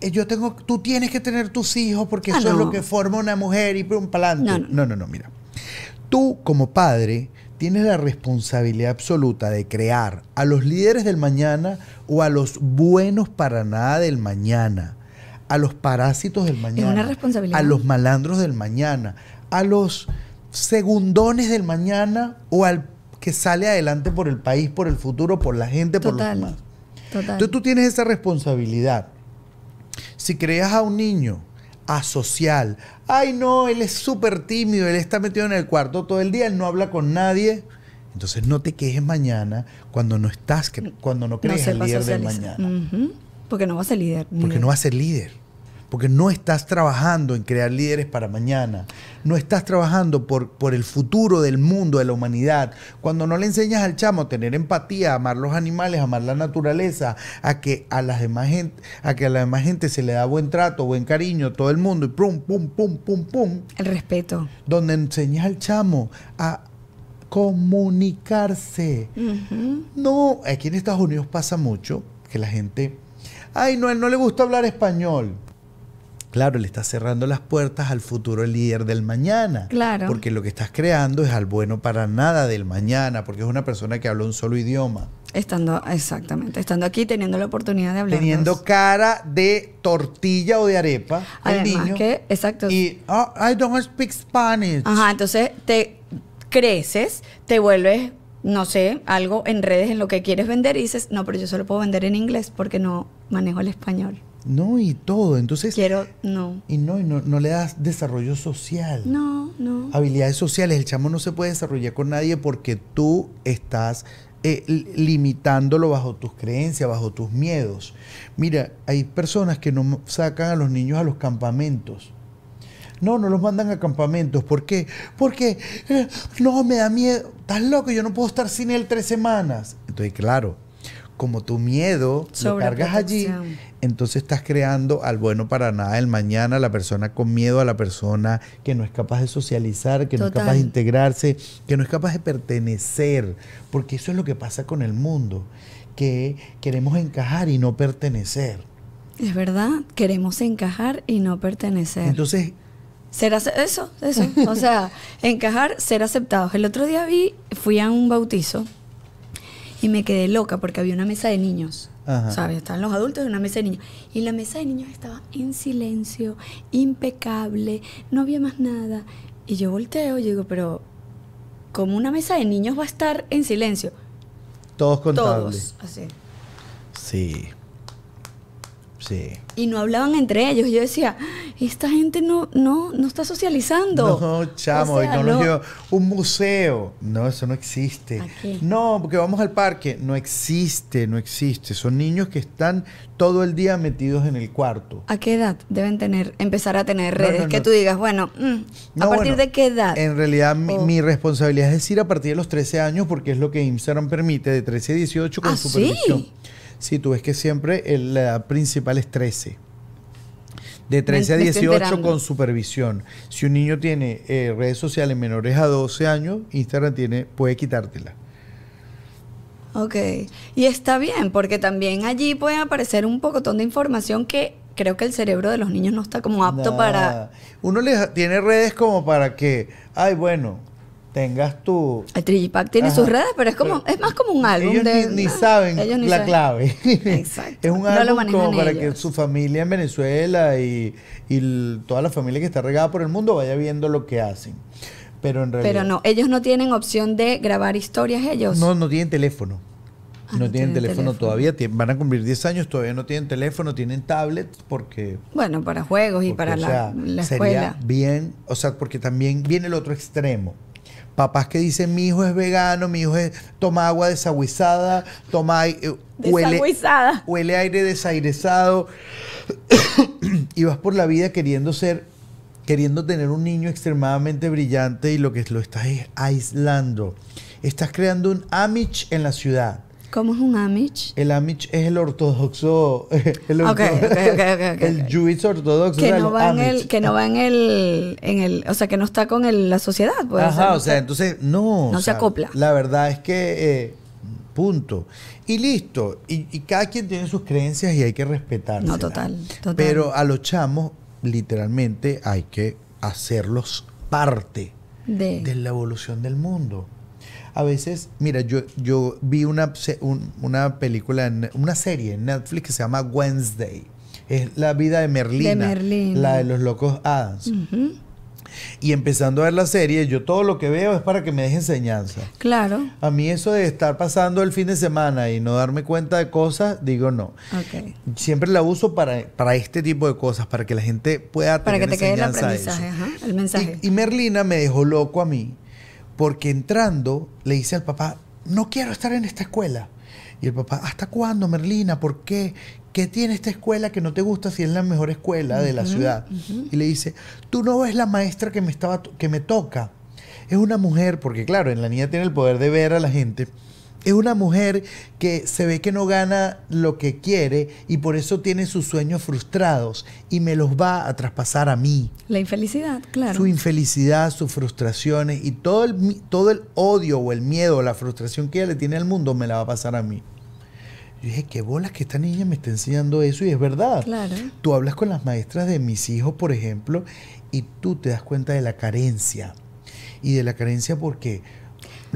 Eh, yo tengo, tú tienes que tener tus hijos porque ah, eso es lo que forma una mujer y un palante. No no. no, no, no, mira. Tú como padre tienes la responsabilidad absoluta de crear a los líderes del mañana o a los buenos para nada del mañana, a los parásitos del mañana, a los malandros del mañana, a los segundones del mañana o al que sale adelante por el país, por el futuro, por la gente, por los demás. Entonces tú tienes esa responsabilidad. Si creas a un niño asocial, ay no, él es súper tímido, él está metido en el cuarto todo el día, él no habla con nadie. Entonces no te quejes mañana cuando no estás, cuando no crees el líder del mañana. Porque no va a ser líder. Porque no va a ser líder. Porque no estás trabajando en crear líderes para mañana, no estás trabajando por, por el futuro del mundo, de la humanidad. Cuando no le enseñas al chamo a tener empatía, a amar los animales, a amar la naturaleza, a que a, las demás a que a la demás gente se le da buen trato, buen cariño, todo el mundo, y pum, pum, pum, pum, pum. El respeto. Donde enseñas al chamo a comunicarse. No, aquí en Estados Unidos pasa mucho que la gente, ay, no, él no le gusta hablar español. Claro, le estás cerrando las puertas al futuro líder del mañana. Claro. Porque lo que estás creando es al bueno para nada del mañana, porque es una persona que habla un solo idioma. Estando, exactamente, estando aquí, teniendo la oportunidad de hablar. Teniendo cara de tortilla o de arepa. el niño, que, exacto. Y, oh, I don't speak Spanish. Ajá, entonces te creces, te vuelves, no sé, algo en redes en lo que quieres vender y dices, no, pero yo solo puedo vender en inglés porque no manejo el español. No, y todo. Entonces. Quiero, no. Y no, y no, le das desarrollo social. No, no. Habilidades sociales. El chamo no se puede desarrollar con nadie porque tú estás eh, limitándolo bajo tus creencias, bajo tus miedos. Mira, hay personas que no sacan a los niños a los campamentos. No, no los mandan a campamentos. ¿Por qué? Porque eh, no, me da miedo. Estás loco, yo no puedo estar sin él tres semanas. Entonces, claro, como tu miedo lo cargas allí, entonces estás creando al bueno para nada el mañana, la persona con miedo, a la persona que no es capaz de socializar, que no es capaz de integrarse, que no es capaz de pertenecer, porque eso es lo que pasa con el mundo, que queremos encajar y no pertenecer. Es verdad, queremos encajar y no pertenecer. Entonces, ser eso, eso, o sea, encajar, ser aceptados. El otro día vi, fui a un bautizo y me quedé loca porque había una mesa de niños. ¿Sabes? Estaban los adultos y una mesa de niños. Y la mesa de niños estaba en silencio, impecable, no había más nada. Y yo volteo y digo, pero ¿cómo una mesa de niños va a estar en silencio. Todos contables. Todos, así. Sí. Sí y no hablaban entre ellos. Yo decía, esta gente no, no, no está socializando. No, chamo, y un museo. No, eso no existe. No, porque vamos al parque. No existe, no existe. Son niños que están todo el día metidos en el cuarto. ¿A qué edad deben tener, empezar a tener redes? que tú digas, bueno, mm, ¿a partir de qué edad? En realidad, mi, responsabilidad es decir a partir de los 13 años, porque es lo que Instagram permite, de 13 a 18 con su ¿Ah, supervisión. ¿sí? si tú ves que siempre la principal es 13. De 13 a 18 con supervisión. Si un niño tiene eh, redes sociales menores a 12 años, Instagram tiene, puede quitártela. Ok. Y está bien, porque también allí puede aparecer un pocotón de información que creo que el cerebro de los niños no está como apto para. Uno les tiene redes como para que, ay, bueno, tengas tu... El Trigipack tiene sus redes, pero es como es más como un álbum. Ellos ni, saben la clave. Exacto. es un álbum para que su familia en Venezuela y, toda la familia que está regada por el mundo vaya viendo lo que hacen. Pero en realidad... Pero no, ellos no tienen opción de grabar historias ellos. No, no tienen teléfono. Ah, no, tienen, teléfono, todavía, van a cumplir 10 años, todavía no tienen teléfono, tienen tablets porque... Bueno, para juegos y para la, la, escuela. Sería bien, o sea, porque también viene el otro extremo. Papás que dicen, mi hijo es vegano, mi hijo toma agua desagüizada, toma eh, huele, huele aire desairezado. y vas por la vida queriendo ser, queriendo tener un niño extremadamente brillante y lo que lo estás es aislando. Estás creando un amish en la ciudad. ¿Cómo es un Amish? El Amish es el ortodoxo. El, ortodoxo, el Jewish ortodoxo. Que, no va en el, que no va el, O sea, que no está con la sociedad. Ajá, o sea, entonces no. No se acopla. La verdad es que. Eh, punto. Y listo. Y, cada quien tiene sus creencias y hay que respetarlas. No, total, total. Pero a los chamos, literalmente, hay que hacerlos parte de la evolución del mundo a veces, mira, yo, yo vi una, una película, una serie en Netflix que se llama Wednesday. Es la vida de Merlina. De La de los locos Adams. Y empezando a ver la serie, yo todo lo que veo es para que me deje enseñanza. Claro. A mí eso de estar pasando el fin de semana y no darme cuenta de cosas, digo no. Okay. Siempre la uso para, para este tipo de cosas, para que la gente pueda para que te quede el aprendizaje, el mensaje. Y, y Merlina me dejó loco a mí porque entrando le dice al papá, no quiero estar en esta escuela. Y el papá, ¿hasta cuándo, Merlina? ¿Por qué? ¿Qué tiene esta escuela que no te gusta si es la mejor escuela de la ciudad? Y le dice, tú no ves la maestra que me, estaba que me toca. Es una mujer, porque claro, en la niña tiene el poder de ver a la gente es una mujer que se ve que no gana lo que quiere y por eso tiene sus sueños frustrados y me los va a traspasar a mí. La infelicidad, claro. Su infelicidad, sus frustraciones y todo el, todo el odio o el miedo o la frustración que ella le tiene al mundo me la va a pasar a mí. Yo dije, qué bolas que esta niña me está enseñando eso y es verdad. Claro. Tú hablas con las maestras de mis hijos, por ejemplo, y tú te das cuenta de la carencia. Y de la carencia porque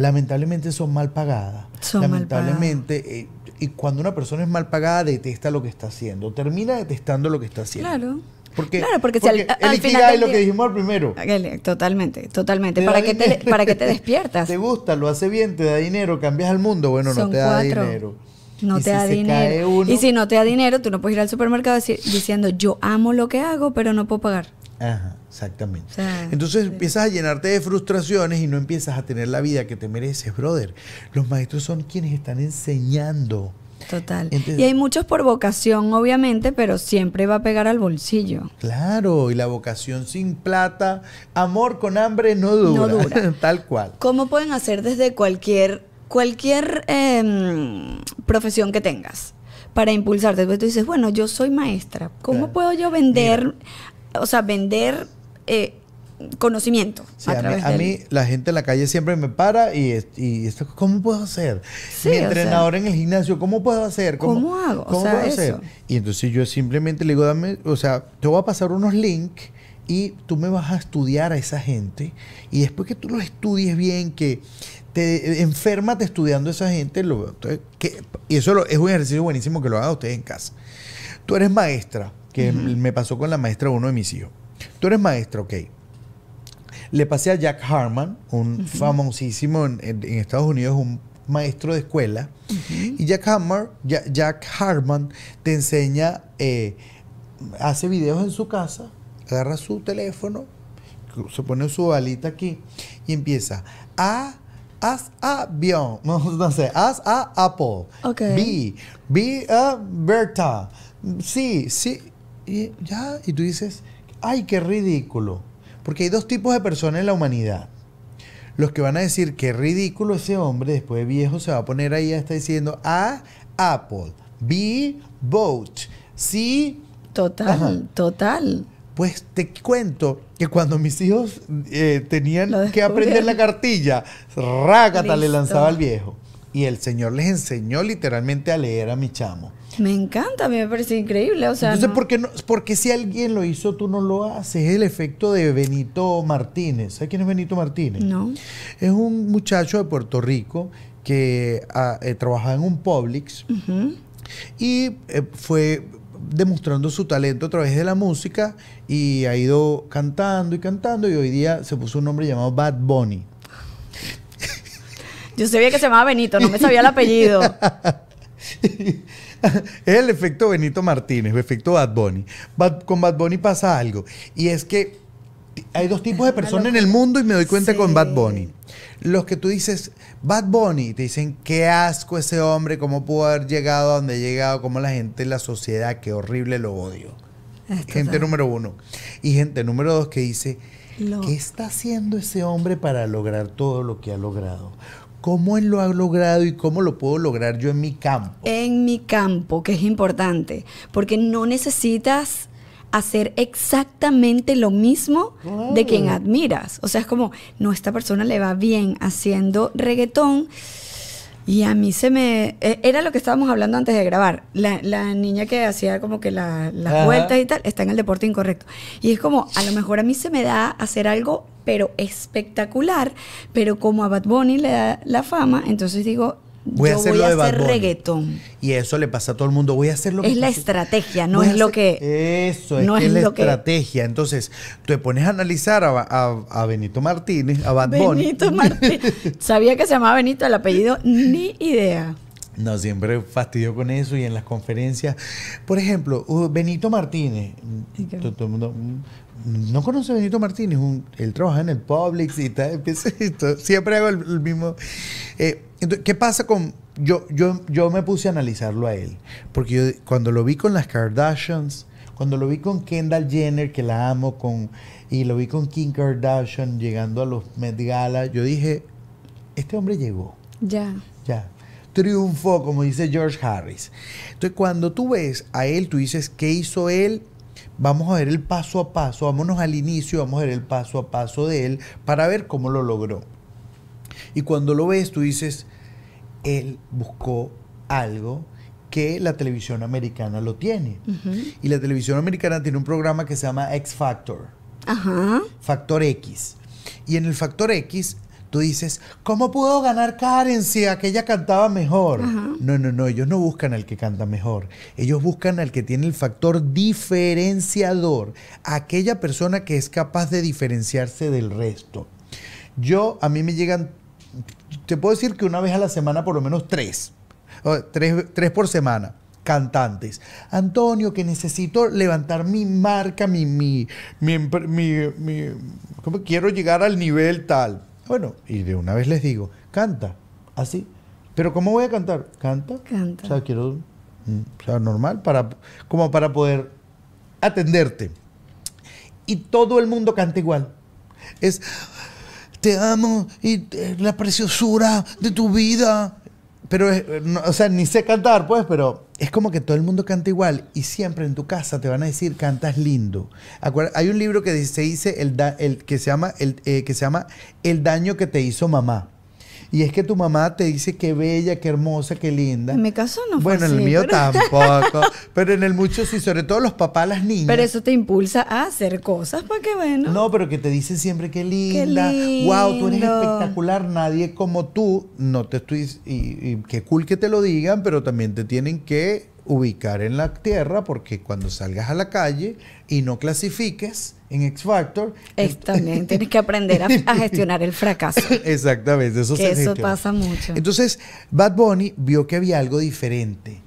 lamentablemente son mal pagadas. lamentablemente, eh, y cuando una persona es mal pagada, detesta lo que está haciendo, termina detestando lo que está haciendo. Claro. Porque, claro, porque, al, es lo que dijimos al primero. Totalmente, totalmente. ¿Para que te, ¿Para que te despiertas? te gusta, lo hace bien, te da dinero, cambias el mundo. Bueno, no te da dinero. No te da dinero. y si no te da dinero, tú no puedes ir al supermercado diciendo, yo amo lo que hago, pero no puedo pagar. Ajá. Exactamente. Entonces empiezas a llenarte de frustraciones y no empiezas a tener la vida que te mereces, brother. Los maestros son quienes están enseñando. Total. y hay muchos por vocación, obviamente, pero siempre va a pegar al bolsillo. Claro, y la vocación sin plata, amor con hambre no dura. Tal cual. ¿Cómo pueden hacer desde cualquier, cualquier em, profesión que tengas? Para impulsarte, después tú dices, bueno, yo soy maestra, ¿cómo puedo yo vender o sea, vender eh, conocimiento. a, mí, la gente en la calle siempre me para y, y esto, ¿cómo puedo hacer? Mi entrenador en el gimnasio, ¿cómo puedo hacer? ¿Cómo, hago? ¿Cómo hacer? Y entonces yo simplemente le digo, dame, o sea, te voy a pasar unos links y tú me vas a estudiar a esa gente y después que tú los estudies bien, que te enfermate estudiando esa gente, lo, que, y eso es un ejercicio buenísimo que lo haga usted en casa. Tú eres maestra, que me pasó con la maestra uno de mis hijos Tú eres maestro, ok. Le pasé a Jack Harman, un famosísimo en, Estados Unidos, un maestro de escuela. Y Jack, Jack Harman te enseña, eh, hace videos en su casa, agarra su teléfono, se pone su balita aquí y empieza a... As a Bion, no, sé, as a Apple. B, B a Berta. Sí, sí. Y ya, y tú dices, ay, qué ridículo. Porque hay dos tipos de personas en la humanidad. Los que van a decir, qué ridículo ese hombre, después de viejo se va a poner ahí, está diciendo A, Apple, B, Boat, C. Total, total. Pues te cuento que cuando mis hijos eh, tenían que aprender la cartilla, rácata le lanzaba al viejo. Y el Señor les enseñó literalmente a leer a mi chamo. Me encanta, a mí me parece increíble. O sea, Entonces, ¿por qué Porque si alguien lo hizo, tú no lo haces. Es el efecto de Benito Martínez. ¿Sabes quién es Benito Martínez? No. Es un muchacho de Puerto Rico que ah, eh, trabajaba en un Publix y eh, fue demostrando su talento a través de la música y ha ido cantando y cantando y hoy día se puso un nombre llamado Bad Bunny. Yo sabía que se llamaba Benito, no me sabía el apellido. es el efecto Benito Martínez, el efecto Bad Bunny. con Bad Bunny pasa algo. Y es que hay dos tipos de personas en el mundo y me doy cuenta con Bad Bunny. Los que tú dices, Bad Bunny, te dicen, qué asco ese hombre, cómo pudo haber llegado a donde ha llegado, cómo la gente, la sociedad, qué horrible, lo odio. Ah, gente número uno. Y gente número dos que dice, ¿qué está haciendo ese hombre para lograr todo lo que ha logrado? ¿Cómo él lo ha logrado y cómo lo puedo lograr yo en mi campo? En mi campo, que es importante, porque no necesitas hacer exactamente lo mismo de quien admiras. O sea, es como, no, esta persona le va bien haciendo reggaetón. Y a mí se me... E, era lo que estábamos hablando antes de grabar. La, niña que hacía como que la, las vueltas y tal, está en el deporte incorrecto. Y es como, a lo mejor a mí se me da hacer algo pero espectacular, pero como a Bad Bunny le da la fama, entonces digo, voy a hacer, voy a hacer reggaetón. Y eso le pasa a todo el mundo. Voy a hacer lo es que. Es la estrategia, no es lo que. Eso, es, la estrategia. Entonces, tú te pones a analizar a, Benito Martínez, a Bad Bunny. Benito Martínez. Sabía que se llamaba Benito el apellido, ni idea. No, siempre fastidio con eso y en las conferencias. Por ejemplo, uh, Benito Martínez. Todo el mundo, mm, no conoce Benito Martínez, él trabaja en el Publix y tal, Siempre hago el, mismo. Eh, ¿qué pasa con.? Yo, yo, yo me puse a analizarlo a él, porque cuando lo vi con las Kardashians, cuando lo vi con Kendall Jenner, que la amo, con, y lo vi con Kim Kardashian llegando a los Met Gala, yo dije, este hombre llegó. Ya. Ya. Triunfó, como dice George Harris. Entonces, cuando tú ves a él, tú dices, ¿qué hizo él Vamos a ver el paso a paso, vámonos al inicio, vamos a ver el paso a paso de él para ver cómo lo logró. Y cuando lo ves, tú dices, él buscó algo que la televisión americana lo tiene. Y la televisión americana tiene un programa que se llama X Factor. Factor X. Y en el Factor X tú dices, ¿cómo puedo ganar Karen si aquella cantaba mejor? No, no, no, ellos no buscan al que canta mejor, ellos buscan al que tiene el factor diferenciador, aquella persona que es capaz de diferenciarse del resto. Yo, a mí me llegan, te puedo decir que una vez a la semana por lo menos tres, tres, por semana cantantes. Antonio, que necesito levantar mi marca, mi, mi, mi, mi, quiero llegar al nivel tal bueno, y de una vez les digo, canta, así. Pero ¿cómo voy a cantar? Canta. Canta. O sea, quiero, mm, o normal, para, como para poder atenderte. Y todo el mundo canta igual. Es, te amo y la preciosura de tu vida pero, o sea, ni sé cantar, pues, pero es como que todo el mundo canta igual y siempre en tu casa te van a decir, cantas lindo. hay un libro que se dice, el, que, se llama, el, eh, que se llama El daño que te hizo mamá y es que tu mamá te dice qué bella, qué hermosa, qué linda. En mi caso no fue Bueno, en el mío tampoco, pero en el mucho sí, sobre todo los papás, las niñas. Pero eso te impulsa a hacer cosas porque bueno. No, pero que te dicen siempre qué linda, wow, tú eres espectacular, nadie como tú, no te estoy, y, y qué cool que te lo digan, pero también te tienen que ubicar en la tierra porque cuando salgas a la calle y no clasifiques en X Factor. también tienes que aprender a, gestionar el fracaso. Exactamente, eso Eso pasa mucho. Entonces, Bad Bunny vio que había algo diferente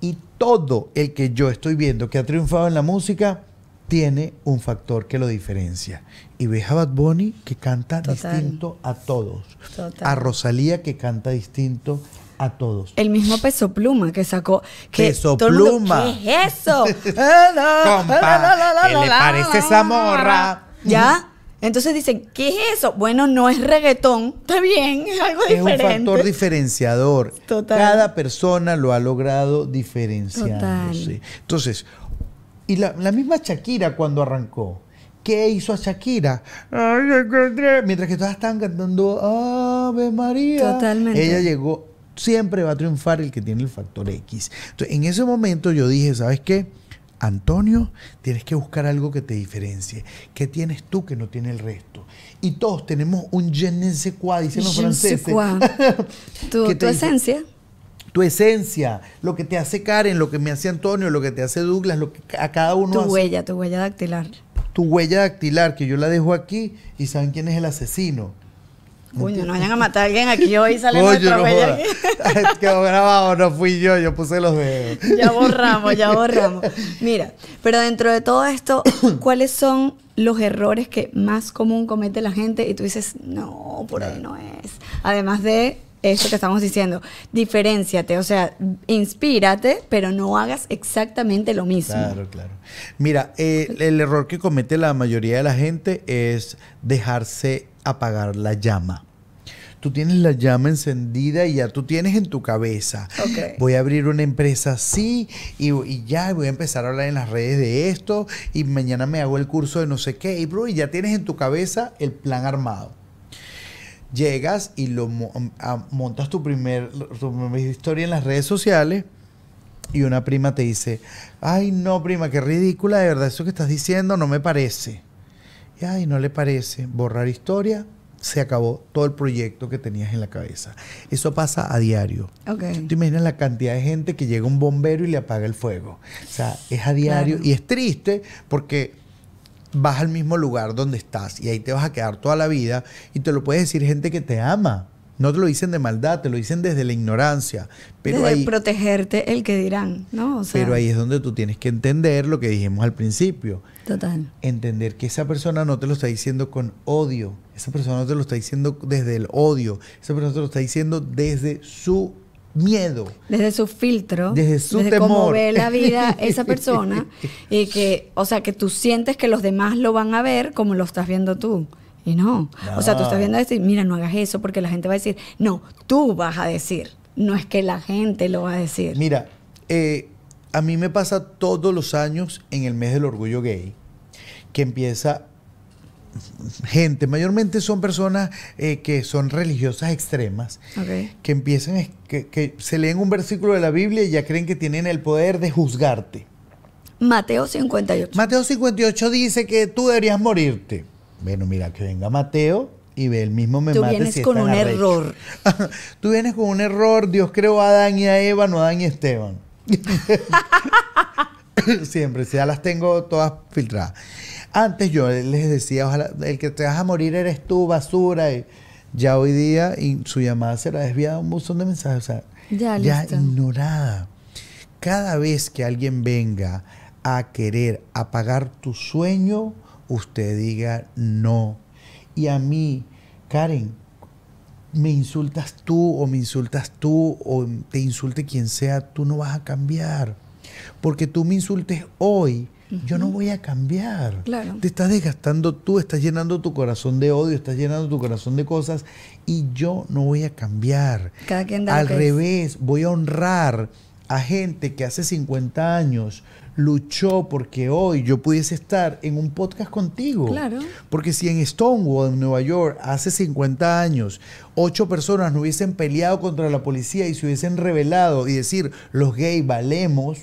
y todo el que yo estoy viendo que ha triunfado en la música tiene un factor que lo diferencia. Y ves a Bad Bunny que canta distinto a todos. A Rosalía que canta distinto a todos. El mismo peso pluma que sacó. Que pluma. ¿Qué es eso? ¿qué le parece esa morra? ¿Ya? Entonces dicen, ¿qué es eso? Bueno, no es reggaetón, está bien, es algo diferente. Es un factor diferenciador. Cada persona lo ha logrado diferenciar Entonces, y la, misma Shakira cuando arrancó, ¿qué hizo a Shakira? Mientras que todas estaban cantando Ave María. Ella llegó siempre va a triunfar el que tiene el factor X. Entonces, en ese momento yo dije, ¿sabes qué? Antonio, tienes que buscar algo que te diferencie. ¿Qué tienes tú que no tiene el resto? Y todos tenemos un je ne sais quoi, dicen los franceses. tu, tu esencia. Tu esencia, lo que te hace Karen, lo que me hace Antonio, lo que te hace Douglas, lo que a cada uno. Tu huella, tu huella dactilar. Tu huella dactilar, que yo la dejo aquí y saben quién es el asesino Puño, no vayan a matar a alguien aquí hoy sale Coño, no Que Quedó grabado, no fui yo, yo puse los dedos. Ya borramos, ya borramos. Mira, pero dentro de todo esto, ¿cuáles son los errores que más común comete la gente y tú dices, no, por ahí no es? Además de eso que estamos diciendo, diferenciate, o sea, inspírate, pero no hagas exactamente lo mismo. Claro, claro. Mira, eh, el error que comete la mayoría de la gente es dejarse apagar la llama. Tú tienes la llama encendida y ya tú tienes en tu cabeza. Voy a abrir una empresa así y, ya voy a empezar a hablar en las redes de esto y mañana me hago el curso de no sé qué. Y bro, y ya tienes en tu cabeza el plan armado llegas y lo montas tu primer, tu historia en las redes sociales y una prima te dice, ay no prima, qué ridícula, de verdad eso que estás diciendo no me parece. Y ay, no le parece, borrar historia, se acabó todo el proyecto que tenías en la cabeza. Eso pasa a diario. Okay. Tú imaginas la cantidad de gente que llega un bombero y le apaga el fuego. O sea, es a diario y es triste porque vas al mismo lugar donde estás y ahí te vas a quedar toda la vida y te lo puede decir gente que te ama. No te lo dicen de maldad, te lo dicen desde la ignorancia. Pero desde protegerte el que dirán, ¿no? pero ahí es donde tú tienes que entender lo que dijimos al principio. Total. Entender que esa persona no te lo está diciendo con odio. Esa persona no te lo está diciendo desde el odio. Esa persona te lo está diciendo desde su miedo. Desde su filtro. Desde su desde Cómo ve la vida esa persona. y que, o sea, que tú sientes que los demás lo van a ver como lo estás viendo tú. Y no. O sea, tú estás viendo decir, mira, no hagas eso porque la gente va a decir, no, tú vas a decir. No es que la gente lo va a decir. Mira, eh, a mí me pasa todos los años en el mes del orgullo gay que empieza gente, mayormente son personas eh, que son religiosas extremas, que empiezan, que, que se leen un versículo de la Biblia y ya creen que tienen el poder de juzgarte. Mateo 58. Mateo 58 dice que tú deberías morirte. Bueno, mira, que venga Mateo y ve, el mismo me Tú vienes con un error. Tú vienes con un error. Dios creó a Adán y a Eva, no a Adán y Esteban. Siempre, ya las tengo todas filtradas. Antes yo les decía, ojalá, el que te vas a morir eres tú, basura. Y ya hoy día su llamada será desviada a un buzón de mensajes. O sea, ya, ignorada. Cada vez que alguien venga a querer apagar tu sueño, usted diga no. Y a mí, Karen, me insultas tú o me insultas tú o te insulte quien sea, tú no vas a cambiar. Porque tú me insultes hoy yo no voy a cambiar. Te estás desgastando tú, estás llenando tu corazón de odio, estás llenando tu corazón de cosas y yo no voy a cambiar. Cada quien da Al revés, voy a honrar a gente que hace 50 años luchó porque hoy yo pudiese estar en un podcast contigo. Claro. Porque si en Stonewall, en Nueva York, hace 50 años, ocho personas no hubiesen peleado contra la policía y se hubiesen revelado y decir, los gays valemos,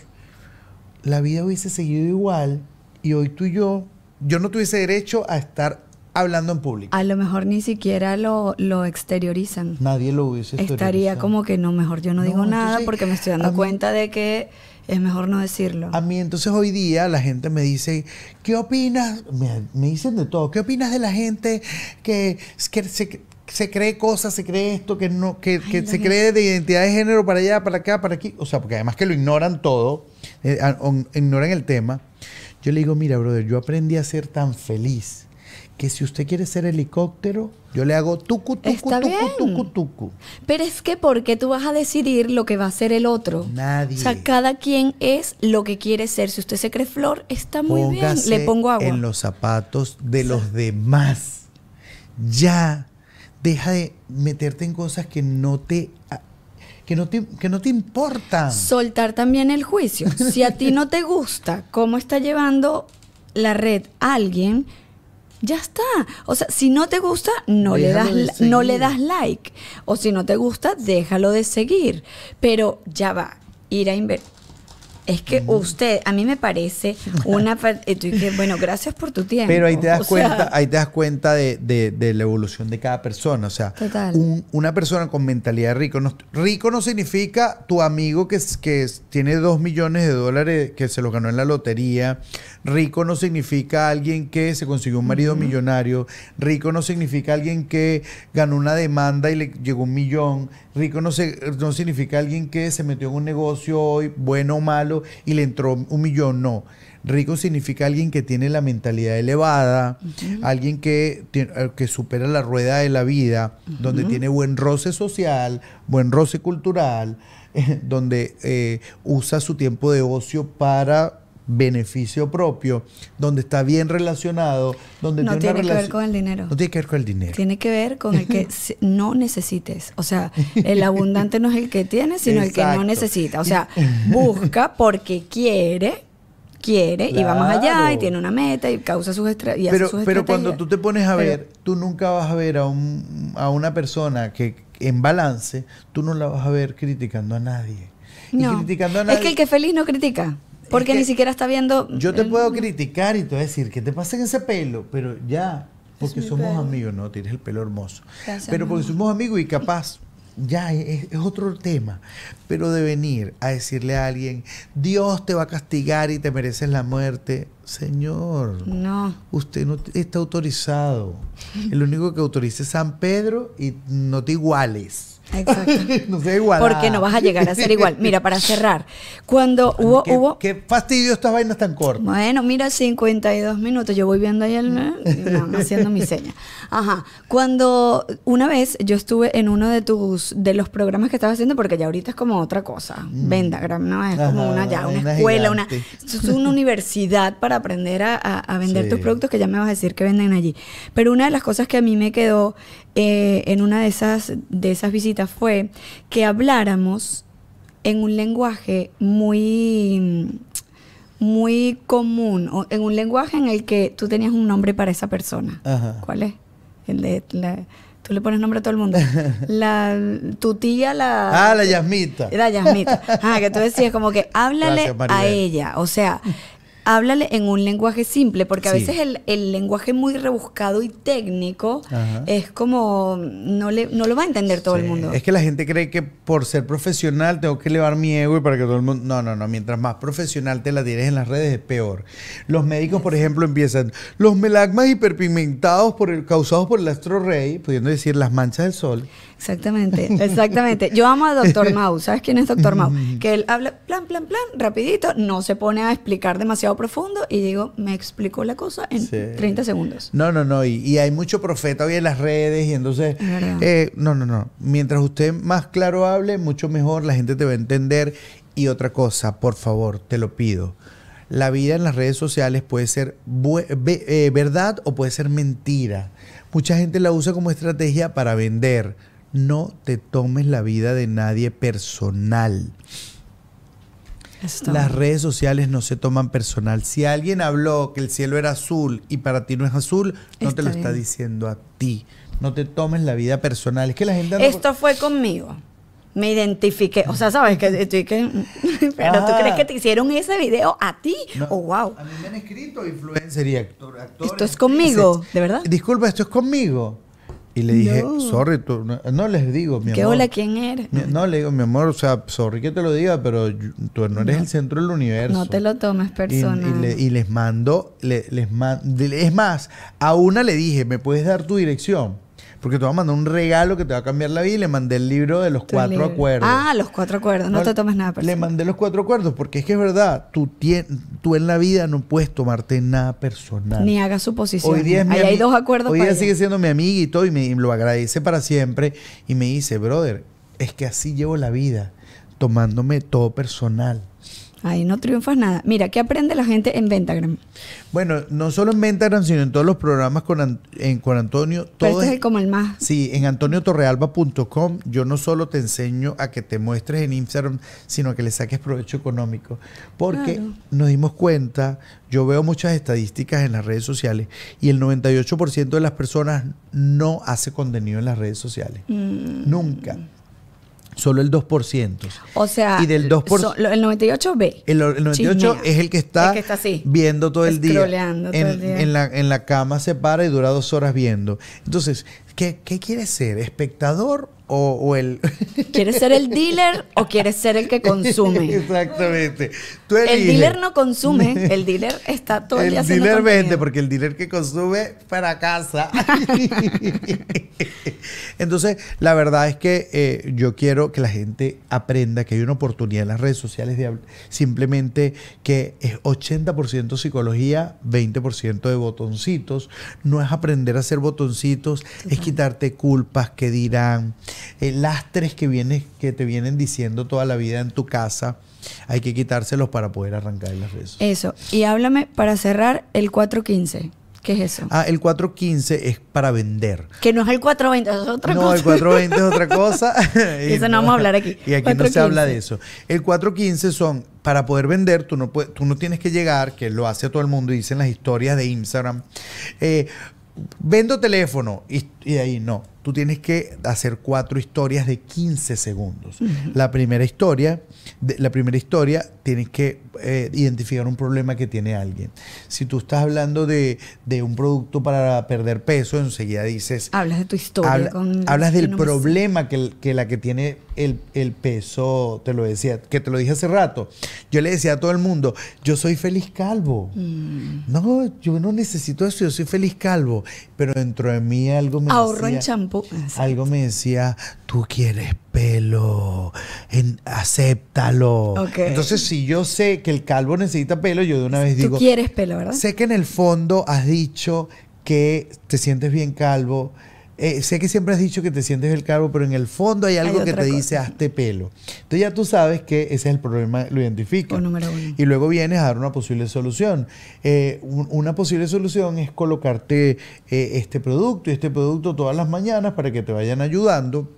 la vida hubiese seguido igual y hoy tú y yo, yo no tuviese derecho a estar hablando en público. A lo mejor ni siquiera lo, exteriorizan. Nadie lo hubiese exteriorizado. Estaría como que no, mejor yo no, digo nada eh, porque me estoy dando cuenta de que es mejor no decirlo. A mí entonces hoy día la gente me dice, ¿qué opinas? Me, dicen de todo, ¿qué opinas de la gente que, que se se cree cosas, se cree esto, que no, que, se cree de identidad de género para allá, para acá, para aquí. O sea, porque además que lo ignoran todo, eh, ignoran el tema. Yo le digo, mira, brother, yo aprendí a ser tan feliz que si usted quiere ser helicóptero, yo le hago tucu, tucu, Está tucu, tucu, tucu. Pero es que ¿por qué tú vas a decidir lo que va a ser el otro. Nadie. O sea, cada quien es lo que quiere ser. Si usted se cree flor, está muy bien. Le pongo agua. En los zapatos de los demás. Ya deja de meterte en cosas que no te ah, que no que no te importan. Soltar también el juicio. Si a ti no te gusta cómo está llevando la red a alguien, ya está. O sea, si no te gusta, no le, das, no le das like. O si no te gusta, déjalo de seguir. Pero ya va. Ir a invertir es que usted, a mí me parece una... Eh, bueno, gracias por tu tiempo. Pero ahí te das cuenta, ahí te das cuenta de, la evolución de cada persona. O sea, una persona con mentalidad rico. No, rico no significa tu amigo que, tiene dos millones de dólares que se los ganó en la lotería. Rico no significa alguien que se consiguió un marido millonario. Rico no significa alguien que ganó una demanda y le llegó un millón. Rico no, no significa alguien que se metió en un negocio hoy, bueno o malo, y le entró un millón, no. Rico significa alguien que tiene la mentalidad elevada, alguien que, eh, que, supera la rueda de la vida, donde tiene buen roce social, buen roce cultural, donde eh, usa su tiempo de ocio para beneficio propio, donde está bien relacionado, donde no tiene, que ver con el dinero. No tiene que ver con el dinero. Tiene que ver con el que no necesites. O sea, el abundante no es el que tiene, sino el que no necesita. O sea, busca porque quiere, quiere y vamos allá y tiene una meta y causa sus, pero, Pero cuando tú te pones a ver, tú nunca vas a ver a, un, a una persona que en balance, tú no la vas a ver criticando a nadie. No. criticando a nadie. Es que el que feliz no critica. Porque ni siquiera está viendo. Yo te puedo criticar y te voy a decir que te pasen ese pelo, pero ya, porque somos amigos, ¿no? Tienes el pelo hermoso. pero porque somos amigos y capaz, ya es, otro tema. Pero de venir a decirle a alguien, Dios te va a castigar y te mereces la muerte, Señor. No. Usted no está autorizado. El único que autoriza es San Pedro y no te iguales. no igual. Porque no vas a llegar a ser igual. Mira, para cerrar, cuando hubo. ¿Qué, hubo... qué fastidio estas vainas tan cortas. Bueno, mira, 52 minutos. Yo voy viendo ahí el. haciendo mi seña. Ajá. Cuando una vez yo estuve en uno de tus. de los programas que estabas haciendo, porque ya ahorita es como otra cosa. Mm. venda Vendagram, ¿no? Es como una ya, una, escuela, una. Es una universidad para aprender a, vender tus productos que ya me vas a decir que venden allí. Pero una de las cosas que a mí me quedó eh, en una de esas, de esas visitas fue que habláramos en un lenguaje muy muy común, o en un lenguaje en el que tú tenías un nombre para esa persona. ¿Cuál es? tú le pones nombre a todo el mundo. tu tía, la. Ah, la Yasmita. La Yasmita. Ah, que tú decías como que háblale a ella. O sea, háblale en un lenguaje simple, porque a veces el, lenguaje muy rebuscado y técnico es como no, le, no lo va a entender todo el mundo. Es que la gente cree que por ser profesional tengo que elevar mi ego y para que todo el mundo... No, no, no, mientras más profesional te la tienes en las redes es peor. Los médicos, por ejemplo, empiezan, los melagmas hiperpigmentados por el, causados por el astro rey, pudiendo decir las manchas del sol. Exactamente, exactamente. Yo amo a Doctor Mao ¿sabes quién es Doctor Mao? Que él habla plan, plan, plan, rapidito, no se pone a explicar demasiado profundo y digo, me explicó la cosa en 30 segundos. No, no, no. Y, hay mucho profeta hoy en las redes y entonces... Eh, no, no, no. Mientras usted más claro hable, mucho mejor, la gente te va a entender. Y otra cosa, por favor, te lo pido. La vida en las redes sociales puede ser eh, verdad o puede ser mentira. Mucha gente la usa como estrategia para vender. No te tomes la vida de nadie personal. Las redes sociales no se toman personal. Si alguien habló que el cielo era azul y para ti no es azul, no te lo está diciendo a ti. No te tomes la vida personal. Es que la gente... Esto fue conmigo. Me identifiqué. O sea, ¿sabes? que, estoy Pero tú ah. crees que te hicieron ese video a ti. oh, wow. A mí me han escrito influencer y actor. Actores. Esto es conmigo, de verdad. Disculpa, esto es conmigo. Y le dije, sorry, no, les digo, mi ¿Qué amor. hola, quién eres? no, le digo, mi amor, o sea, sorry que te lo diga, pero tú no eres el centro del universo. No te lo tomes persona Y, les mando, les man, es más, a una le dije, ¿me puedes dar tu dirección? Porque te va a mandar un regalo que te va a cambiar la vida y le mandé el libro de los cuatro acuerdos. Ah, los cuatro acuerdos, no, te tomes nada personal. Le mandé los cuatro acuerdos porque es que es verdad, tú, tú en la vida no puedes tomarte nada personal. Ni hagas suposiciones. Hoy día Ahí hay dos acuerdos. Hoy día sigue siendo mi amiga y todo y lo agradece para siempre y me dice, brother, es que así llevo la vida, tomándome todo personal. Ahí no triunfas nada. Mira, ¿qué aprende la gente en Ventagram? Bueno, no solo en Ventagram, sino en todos los programas con, en, con Antonio. Todo este es como el más. Sí, en antoniotorrealba.com yo no solo te enseño a que te muestres en Instagram, sino a que le saques provecho económico. Porque nos dimos cuenta, yo veo muchas estadísticas en las redes sociales y el 98% de las personas no hace contenido en las redes sociales. Mm. Nunca. Solo el 2%. O sea, y el 98B. El, 98 es el que está, viendo todo el día. En, la, cama se para y dura dos horas viendo. Entonces, ¿qué, qué quieres ser? ¿Espectador o, o el... ¿Quiere ser el dealer o quiere ser el que consume? Exactamente el dealer no consume, el dealer está todo el día El dealer vende, porque el dealer que consume para casa. Entonces, la verdad es que eh, yo quiero que la gente aprenda que hay una oportunidad en las redes sociales de simplemente que es 80% psicología, 20% de botoncitos. No es aprender a hacer botoncitos, es quitarte culpas que dirán, el eh, lastres que, vienes, que te vienen diciendo toda la vida en tu casa hay que quitárselos para poder arrancar las redes. Eso. Y háblame para cerrar el 415. ¿Qué es eso? Ah, el 415 es para vender. Que no es el 420, es otra cosa. No, el 420 es otra cosa. y eso no, vamos a hablar aquí. Y aquí no se habla de eso. El 415 son, para poder vender, tú no, tú no tienes que llegar, que lo hace todo el mundo, dicen las historias de Instagram. Eh, vendo teléfono y, y ahí no tú tienes que hacer cuatro historias de 15 segundos. La primera historia, la primera historia tienes que eh, identificar un problema que tiene alguien. Si tú estás hablando de, un producto para perder peso, enseguida dices... Hablas de tu historia. hablas del problema que, la que tiene el, peso, te lo decía, que te lo dije hace rato. Yo le decía a todo el mundo, yo soy feliz calvo. Mm. No, yo no necesito eso, yo soy feliz calvo. Pero dentro de mí algo me... Ahorro en champú algo me decía, tú quieres pelo, en, acéptalo. Entonces, si yo sé que el calvo necesita pelo, yo de una vez digo. Tú quieres pelo, ¿verdad? Sé que en el fondo has dicho que te sientes bien calvo eh, sé que siempre has dicho que te sientes el cargo, pero en el fondo hay algo que te dice hazte pelo. Entonces ya tú sabes que ese es el problema, lo identificas. Y luego vienes a dar una posible solución. Eh, una posible solución es colocarte eh, este producto y este producto todas las mañanas para que te vayan ayudando.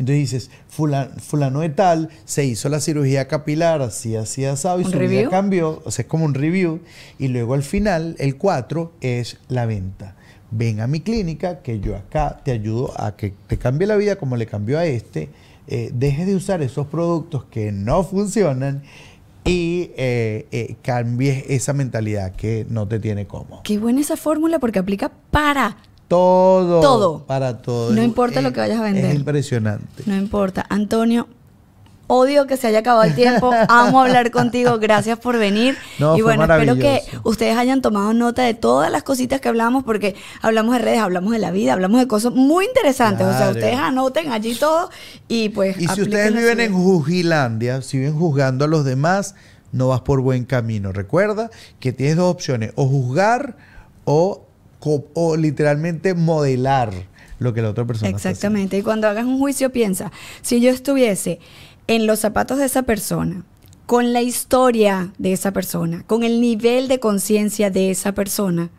Entonces dices, fulano, de tal se hizo la cirugía capilar, así, así, asado, y su cambió, o sea, es como un review, y luego al final, el 4 es la venta ven a mi clínica, que yo acá te ayudo a que te cambie la vida como le cambió a este, eh, dejes de usar esos productos que no funcionan y eh, eh, cambies esa mentalidad que no te tiene como. Qué buena esa fórmula porque aplica para todo. Todo. Para todo. No importa lo que vayas a vender. Es impresionante. No importa. Antonio, Odio que se haya acabado el tiempo. Amo hablar contigo. Gracias por venir. No, y bueno, espero que ustedes hayan tomado nota de todas las cositas que hablamos, porque hablamos de redes, hablamos de la vida, hablamos de cosas muy interesantes. O sea, ustedes anoten allí todo y pues. Y si ustedes viven en Jujilandia, si viven juzgando a los demás, no vas por buen camino. Recuerda que tienes dos opciones: o juzgar o, literalmente modelar lo que la otra persona Exactamente. y cuando hagas un juicio, piensa, si yo estuviese en los zapatos de esa persona, con la historia de esa persona, con el nivel de conciencia de esa persona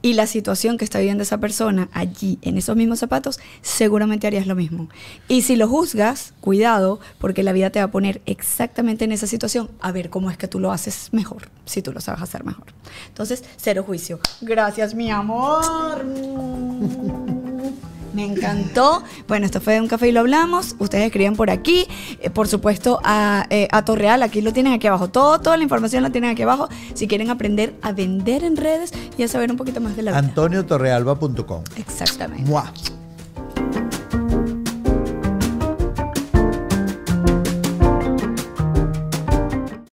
y la situación que está viviendo esa persona allí, en esos mismos zapatos, seguramente harías lo mismo. Y si lo juzgas, cuidado, porque la vida te va a poner exactamente en esa situación a ver cómo es que tú lo haces mejor, si tú lo sabes hacer mejor. Entonces, cero juicio. Gracias, mi amor. Me encantó. Bueno, esto fue de un café y lo hablamos. Ustedes escriben por aquí. Eh, por supuesto, eh, a, Torreal, aquí lo tienen aquí abajo. Todo, toda la información la tienen aquí abajo. Si quieren aprender a vender en redes y a saber un poquito más de la vida. AntonioTorrealba.com. Exactamente.